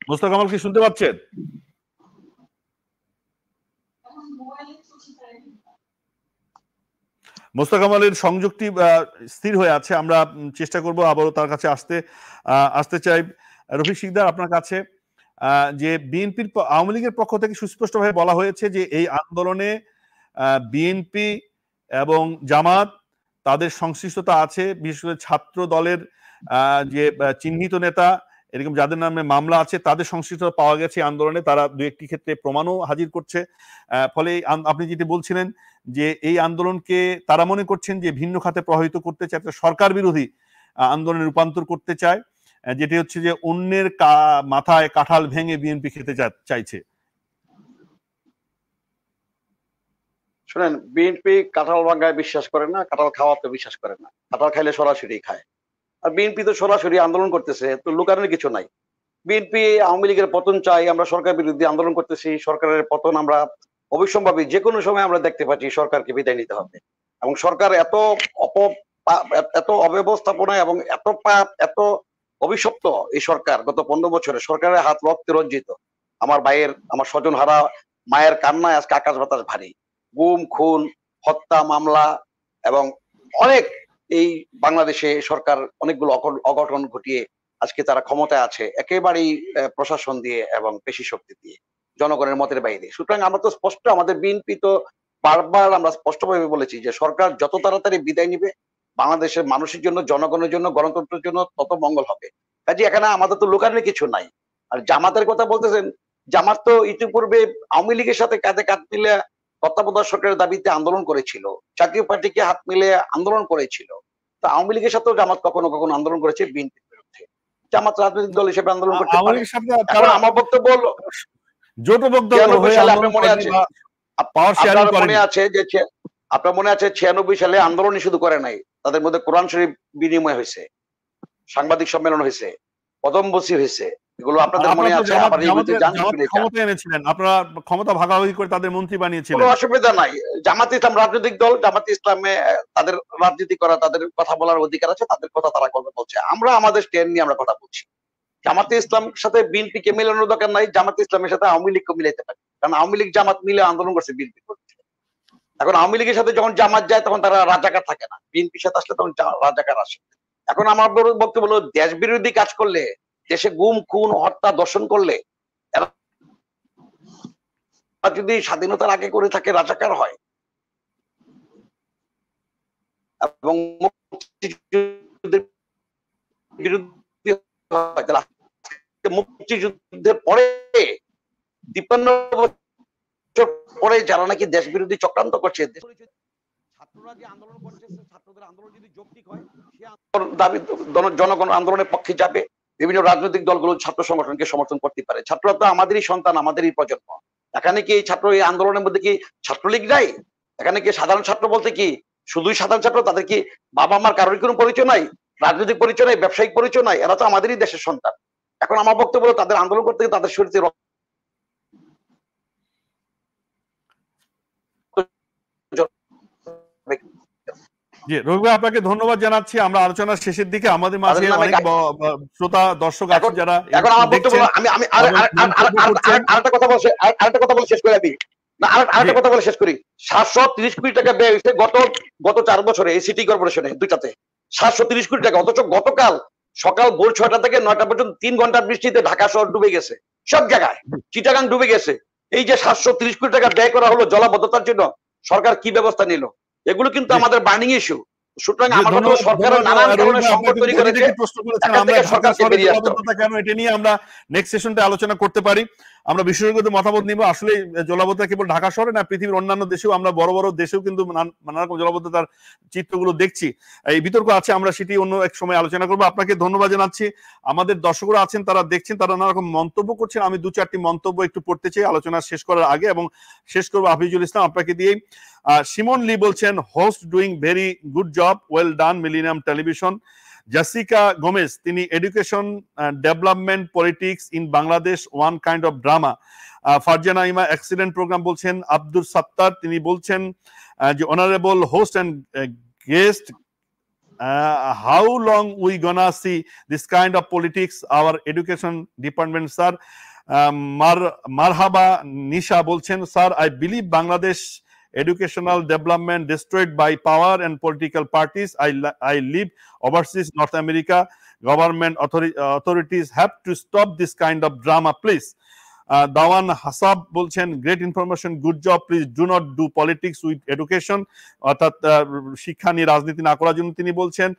মোস্তাক কামাল কি শুনতে পাচ্ছেন মোস্তাক কামালের সংযোগটি স্থির হয়ে আছে আমরা চেষ্টা করব আবারও তার কাছে আসতে আসতে চাই রফিক সিকদার আপনার কাছে যে বিএনপির আওয়ামী লীগের পক্ষ থেকে সুস্পষ্টভাবে বলা হয়েছে যে এই আন্দোলনে বিএনপি এবং জামাত তাদের সংশ্লিষ্টতা আছে বিশেষ করে ছাত্র দলের যে চিহ্নিত নেতা এরকম যাদের নামে মামলা আছে তাদের সংশ্লিষ্ট পাওয়া গেছে আন্দোলনে তারা দু একটি ক্ষেত্রে প্রমাণও হাজির করছে ফলে আপনি যেটি বলছিলেন যে এই আন্দোলনকে তারা মনে করছেন যে ভিন্ন খাতে প্রভাবিত করতে চায় একটা সরকার বিরোধী আন্দোলনে রূপান্তর করতে চায় যেটি হচ্ছে যে অন্যের মাথায় কাঁঠাল ভেঙে বিএনপি খেতে চাইছে শুনেন বিএনপি কাঁঠাল ভাঙ্গায় বিশ্বাস করে না কাঁঠাল খাওয়াতে বিশ্বাস করে না কাঁঠাল খাইলে সরাসরি খায় বিএনপি তো সরাসরি আন্দোলন করতেছে তো লুকানোর কিছু নাই বিএনপি আওয়ামী লীগের পতন চাই আমরা সরকার বিরুদ্ধে আন্দোলন করতেছি সরকারের পতন আমরা অবিসম্ভাবী যে কোনো সময় আমরা দেখতে পাচ্ছি সরকারকে বিদায় নিতে হবে এবং সরকার এত অপ এত অব্যবস্থাপনা এবং এত পাপ এত অভিশপ্ত এই সরকার গত পনেরো বছরে সরকারের হাত রক্তে রঞ্জিত আমার ভাইয়ের আমার স্বজন হারা মায়ের কান্নায় আজকে আকাশ বাতাস ভারী গুম খুন হত্যা মামলা এবং অনেক এই বাংলাদেশে সরকার অনেকগুলো অঘটন ঘটিয়ে আজকে তারা ক্ষমতায় আছে একেবারেই প্রশাসন দিয়ে এবং পেশি শক্তি দিয়ে জনগণের মতের বাইরে সুতরাং আমরা তো স্পষ্ট আমাদের বিএনপি তো বারবার আমরা স্পষ্টভাবে বলেছি যে সরকার যত তাড়াতাড়ি বিদায় নিবে বাংলাদেশের মানুষের জন্য জনগণের জন্য গণতন্ত্রের জন্য তত মঙ্গল হবে কাজে এখানে আমাদের তো লোকালে কিছু নাই আর জামাতের কথা বলতেছেন জামাত তো ইতিপূর্বে আওয়ামী লীগের সাথে কাঁধে কাঁধ মিলিয়ে তত্ত্বাবধায়কের দাবিতে আন্দোলন করেছিল জাতীয় পার্টিকে হাত মিলে আন্দোলন করেছিল তা আওয়ামী লীগের সাথেও জামাত কখনো কখনো আন্দোলন করেছে বিএনপির বিরুদ্ধে জামাত রাজনৈতিক দল হিসেবে আন্দোলন করতে পারে আমার বক্তব্য হলো আপনার মনে আছে মনে আছে যে আপনার মনে আছে ছিয়ানব্বই সালে আন্দোলন শুরু করে নাই তাদের মধ্যে কোরআন শরীফ বিনিময় হয়েছে সাংবাদিক সম্মেলন হয়েছে বসি হয়েছে এগুলো আপনাদের মনে আছে ক্ষমতা এনেছিলেন আপনারা ক্ষমতা ভাগাভাগি করে তাদের মন্ত্রী বানিয়েছিলেন কোনো অসুবিধা নাই জামাত ইসলাম রাজনৈতিক দল জামাত ইসলামে তাদের রাজনীতি করা তাদের কথা বলার অধিকার আছে তাদের কথা তারা করবে বলছে আমরা আমাদের স্ট্যান্ড নিয়ে আমরা কথা বলছি ইসলাম সাথে বিএনপি কে মিলানোর দরকার নাই জামাতে ইসলামের সাথে আওয়ামী লীগকে মিলাইতে পারে কারণ আওয়ামী লীগ জামাত মিলে আন্দোলন করছে বিএনপি এখন আওয়ামী লীগের সাথে যখন জামাত যায় তখন তারা রাজাকার থাকে না বিএনপির সাথে আসলে তখন রাজাকার আসে এখন আমার বক্তব্য হলো দেশ বিরোধী কাজ করলে দেশে গুম খুন হত্যা দর্শন করলে যদি স্বাধীনতার আগে করে থাকে রাজাকার হয় এবং মুক্তিযুদ্ধের পরে দীপান্ন বছর পরে যারা নাকি দেশ বিরোধী চক্রান্ত করছে ছাত্ররা যে আন্দোলন করছে ছাত্রদের আন্দোলন যদি যৌক্তিক হয় সে জনগণ আন্দোলনের পক্ষে যাবে বিভিন্ন রাজনৈতিক দলগুলো ছাত্র সংগঠনকে সমর্থন করতে পারে ছাত্ররা তো আমাদেরই সন্তান আমাদেরই প্রজন্ম এখানে কি ছাত্র এই আন্দোলনের মধ্যে কি ছাত্রলীগ নাই এখানে কি সাধারণ ছাত্র বলতে কি শুধুই সাধারণ ছাত্র তাদের কি বাবা মার কারোর কোনো পরিচয় নাই রাজনৈতিক পরিচয় নাই ব্যবসায়িক পরিচয় নাই এরা তো আমাদেরই দেশের সন্তান এখন আমার বক্তব্য তাদের আন্দোলন করতে তাদের শরীরে রক্ত জি আপনাকে ধন্যবাদ জানাচ্ছি আমরা আলোচনার শেষের দিকে আমাদের মাঝে অনেক শ্রোতা দর্শক আছেন যারা এখন আমার বক্তব্য আমি আমি আরেকটা কথা আরেকটা কথা বলে শেষ করে দিই না আরেকটা কথা বলে শেষ করি কোটি টাকা ব্যয় হয়েছে গত গত বছরে এই সিটি কর্পোরেশনে দুইটাতে কোটি টাকা অথচ গতকাল সকাল ভোর ছয়টা থেকে নয়টা পর্যন্ত তিন ঘন্টা বৃষ্টিতে ঢাকা শহর ডুবে গেছে সব জায়গায় চিটাগাং ডুবে গেছে এই যে তিরিশ কোটি টাকা ব্যয় করা হলো জলাবদ্ধতার জন্য সরকার কি ব্যবস্থা নিল এগুলো কিন্তু আমাদের বার্নিং ইস্যু সুতরাং আমার সরকারের নানান সংকট তৈরি করেছে সরকার কেন এটা নিয়ে আমরা নেক্সট সেশনটা আলোচনা করতে পারি আমরা বিশেষজ্ঞদের মতামত নিব আসলে জলাবদ্ধতা কেবল ঢাকা শহরে না পৃথিবীর অন্যান্য দেশেও আমরা বড় বড় দেশেও কিন্তু নানা রকম জলাবদ্ধতার চিত্রগুলো দেখছি এই বিতর্ক আছে আমরা সেটি অন্য এক সময় আলোচনা করবো আপনাকে ধন্যবাদ জানাচ্ছি আমাদের দর্শকরা আছেন তারা দেখছেন তারা নানা রকম মন্তব্য করছেন আমি দু চারটি মন্তব্য একটু পড়তে চাই আলোচনা শেষ করার আগে এবং শেষ করবো হাফিজুল ইসলাম আপনাকে দিয়ে সিমন লি বলছেন host doing very good job well done millennium television Jessica Gomez তিনি education development politics in Bangladesh one kind of drama Farzan Aima accident program বলছেন আব্দুল সাত্তার তিনি বলছেন uh, যে honourable host and guest how long we gonna see this kind of politics our education department sir মার মারহাবা নিশা বলছেন sir I believe Bangladesh educational development destroyed by power and political parties. I, I live overseas North America. Government authori authorities have to stop this kind of drama, please. Dawan Hasab বলছেন great information good job please do not do politics with education অর্থাৎ শিক্ষা নিয়ে রাজনীতি না করার জন্য তিনি বলছেন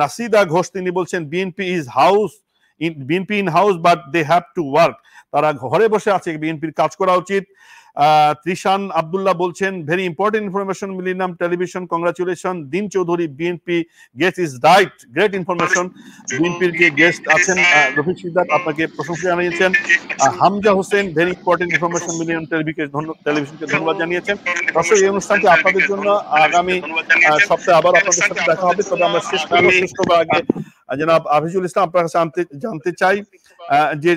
নাসিদা ঘোষ তিনি বলছেন BNP is house BNP in house but they have to work তারা ঘরে বসে আছে বিএনপির কাজ করা উচিত ত্রিশান আবদুল্লাহ বলছেন very important information millennium television congratulation দিন Chowdhury BNP guest is right great information বিএনপির যে গেস্ট আছেন রফিক সিদ্দার আপনাকে প্রশংসা জানিয়েছেন Hamza Hossain very important information millennium টেলিভিশনকে ধন্যবাদ জানিয়েছেন অবশ্যই এই অনুষ্ঠানটি আপনাদের জন্য আগামী সপ্তাহে আবার আপনাদের সাথে দেখা হবে তবে আমরা শেষ শেষ করবার আগে জনাব আফিজুল ইসলাম আপনার কাছে জানতে চাই যে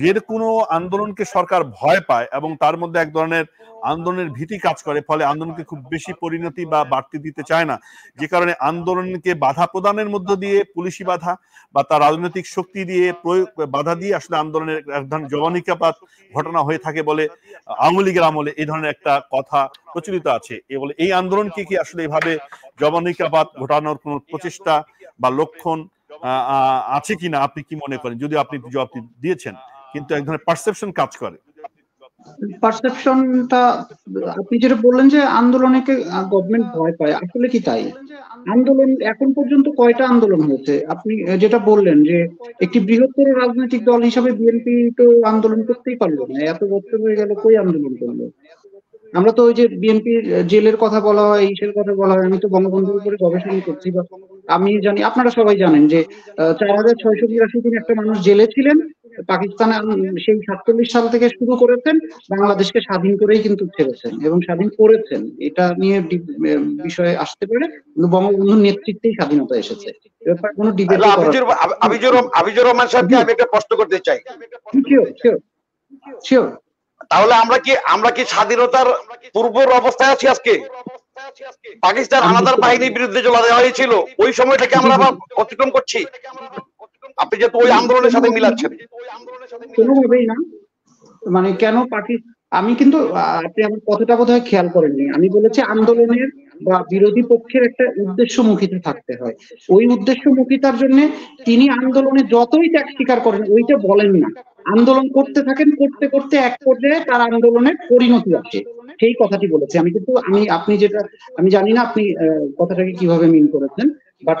যে কোনো আন্দোলনকে সরকার ভয় পায় এবং তার মধ্যে এক ধরনের আন্দোলনের ভীতি কাজ করে ফলে আন্দোলনকে খুব বেশি পরিণতি বা বাড়তি দিতে চায় না যে কারণে আন্দোলনকে বাধা প্রদানের মধ্য দিয়ে পুলিশি বাধা বা তার রাজনৈতিক শক্তি দিয়ে প্রয়োগ বাধা দিয়ে আসলে আন্দোলনের এক ধরনের জবানিকাপাত ঘটনা হয়ে থাকে বলে আওয়ামী লীগের আমলে এই ধরনের একটা কথা প্রচলিত আছে এ বলে এই আন্দোলনকে কি আসলে এভাবে জবানিকাপাত ঘটানোর কোনো প্রচেষ্টা বা লক্ষণ আছে কিনা আপনি কি মনে করেন যদি আপনি জবাবটি দিয়েছেন কিন্তু এক ধরনের পারসেপশন কাজ করে পারসেপশনটা আপনি যেটা বললেন যে আন্দোলনকে গভর্নমেন্ট ভয় পায় আসলে কি তাই আন্দোলন এখন পর্যন্ত কয়টা আন্দোলন হয়েছে আপনি যেটা বললেন যে একটি বৃহত্তর রাজনৈতিক দল হিসাবে বিএনপি তো আন্দোলন করতেই পারলো না এত বছর হয়ে গেল কই আন্দোলন করলো আমরা তো ওই যে বিএনপি জেলের কথা বলা হয় ইসের কথা বলা হয় আমি তো বঙ্গবন্ধুর উপরে গবেষণা করছি বা আমি জানি আপনারা সবাই জানেন যে চার হাজার ছয়শো বিরাশি দিন একটা মানুষ জেলে ছিলেন পাকিস্তান সেই সাতচল্লিশ সাল থেকে শুরু করেছেন বাংলাদেশকে স্বাধীন করেই কিন্তু ছেড়েছেন এবং স্বাধীন করেছেন এটা নিয়ে বিষয়ে আসতে পারে কিন্তু বঙ্গবন্ধুর নেতৃত্বেই স্বাধীনতা এসেছে কোনো আচ্ছা, ডিবেট আমি একটা প্রশ্ন করতে চাই শিওর শিওর তাহলে আমরা কি আমরা কি স্বাধীনতার পূর্বর অবস্থায় আছি আজকে পাকিস্তান আলাদার বাহিনীর বিরুদ্ধে চলা দেওয়া হয়েছিল ওই সময়টাকে আমরা আবার অতিক্রম করছি আপনি যেহেতু ওই আন্দোলনের সাথে মিলাচ্ছেন মানে কেন পাকিস্তান আমি কিন্তু আপনি আমার কথাটা বোধ হয় খেয়াল করেননি আমি বলেছি আন্দোলনের বা বিরোধী পক্ষের একটা উদ্দেশ্যমুখিতা থাকতে হয় ওই উদ্দেশ্যমুখিতার জন্য তিনি আন্দোলনে যতই ত্যাগ স্বীকার করেন ওইটা বলেন না আন্দোলন করতে থাকেন করতে করতে এক পর্যায়ে তার আন্দোলনের পরিণতি আছে সেই কথাটি বলেছি আমি কিন্তু আমি আপনি যেটা আমি জানি না আপনি কথাটাকে কিভাবে মিন করেছেন Uh, uh,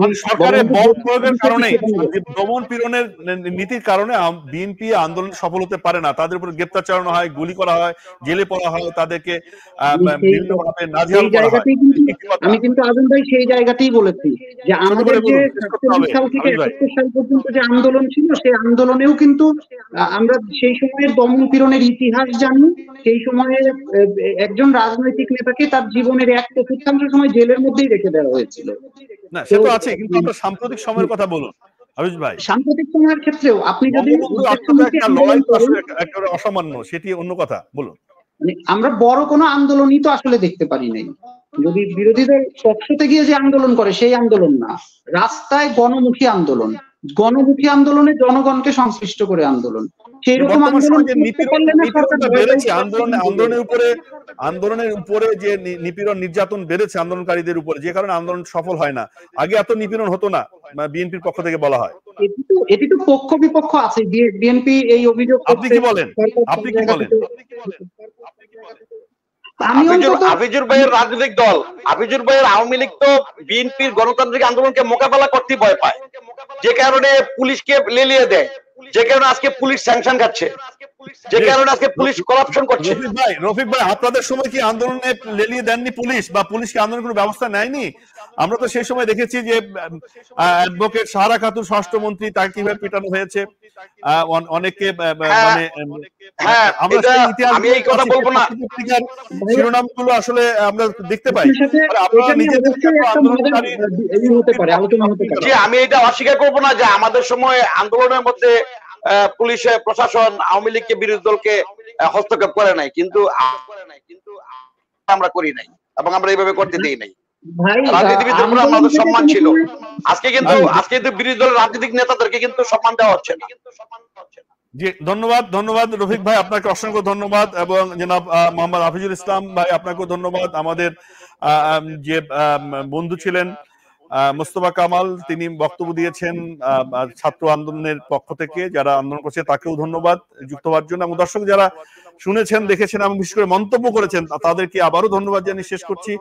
মানে কারণে মানে আন্দোলন সফল হতে পারে না তাদের উপর গ্রেপ্তার চালানো হয় গুলি করা হয় জেলে পড়া হয় তাদেরকে আমি কিন্তু আজম ভাই সেই জায়গাতেই বলেছি যে আমাদের যে সাল থেকে সাল পর্যন্ত যে আন্দোলন ছিল সেই আন্দোলনেও কিন্তু আমরা সেই সময়ের দমন পীড়নের ইতিহাস জানি সেই সময়ে একজন রাজনৈতিক নেতাকে তার জীবনের এক চতুর্থাংশ সময় জেলের মধ্যেই রেখে দেওয়া হয়েছিল না সে তো আছে কিন্তু আপনার সাম্প্রতিক সময়ের কথা বলুন আবিশ ভাই সাম্প্রতিক সময়ের ক্ষেত্রেও আপনি যদি একটা অসামান্য সেটি অন্য কথা বলুন মানে আমরা বড় কোনো আন্দোলনই তো আসলে দেখতে পারি নাই যদি বিরোধীদের পক্ষতে গিয়ে যে আন্দোলন করে সেই আন্দোলন না রাস্তায় গণমুখী আন্দোলন গণমুখী আন্দোলনে জনগণকে সংশ্লিষ্ট করে আন্দোলন সেইরকম আন্দোলনের উপরে আন্দোলনের উপরে যে নিপীড়ন নির্যাতন বেড়েছে আন্দোলনকারীদের উপরে যে কারণে আন্দোলন সফল হয় না আগে এত নিপীড়ন হতো না বিএনপির পক্ষ থেকে বলা হয় এটি তো পক্ষ বিপক্ষ আছে বিএনপি এই অভিযোগ আপনি কি বলেন আপনি কি বলেন যে কারণে দেয় যে কারণে আজকে পুলিশ স্যাংশন খাচ্ছে যে কারণে আজকে পুলিশ ভাই রফিক ভাই আপনাদের সময় কি আন্দোলনে লেলিয়ে দেননি পুলিশ বা পুলিশ আন্দোলন কোনো ব্যবস্থা নেয়নি আমরা তো সেই সময় দেখেছি যে অ্যাডভোকেট সাহারা খাতুন ষষ্ঠ মন্ত্রী তার কিভাবে পিটানো হয়েছে অনেকে হ্যাঁ, মানে হ্যাঁ, আমরা ইতিহাস আমি এই কথা বলবো না শিরোনামগুলো আসলে আমরা দেখতে পাই আপনারা নিজেদের আমি এটা অস্বীকার করবো না যে আমাদের সময় আন্দোলনের মধ্যে পুলিশের প্রশাসন আওয়ামী লীগকে বিরোধী দলকে হস্তক্ষেপ করে নাই কিন্তু আমরা করি নাই এবং আমরা এইভাবে করতে দিই নাই রাজনীতিবিদ সম্মান ছিল আজকে কিন্তু আজকে কিন্তু বিরোধী দলের রাজনৈতিক নেতাদেরকে কিন্তু সম্মান দেওয়া হচ্ছে না জি ধন্যবাদ ধন্যবাদ রফিক ভাই আপনাকে অসংখ্য ধন্যবাদ এবং জনাব মোহাম্মদ হাফিজুল ইসলাম ভাই আপনাকেও ধন্যবাদ আমাদের যে বন্ধু ছিলেন মোস্তফা কামাল তিনি বক্তব্য দিয়েছেন ছাত্র আন্দোলনের পক্ষ থেকে যারা আন্দোলন করছে তাকেও ধন্যবাদ যুক্ত হওয়ার জন্য এবং দর্শক যারা শুনেছেন দেখেছেন এবং বিশেষ করে মন্তব্য করেছেন তাদেরকে আবারও ধন্যবাদ জানিয়ে শেষ করছি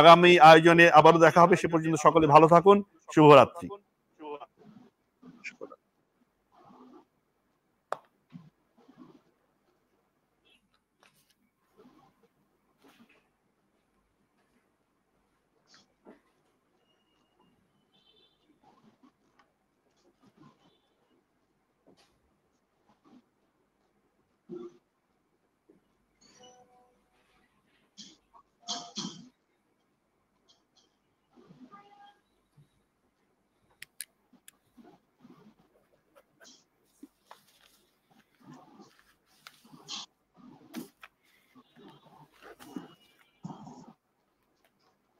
আগামী আয়োজনে আবারও দেখা হবে সে পর্যন্ত সকলে ভালো থাকুন শুভরাত্রি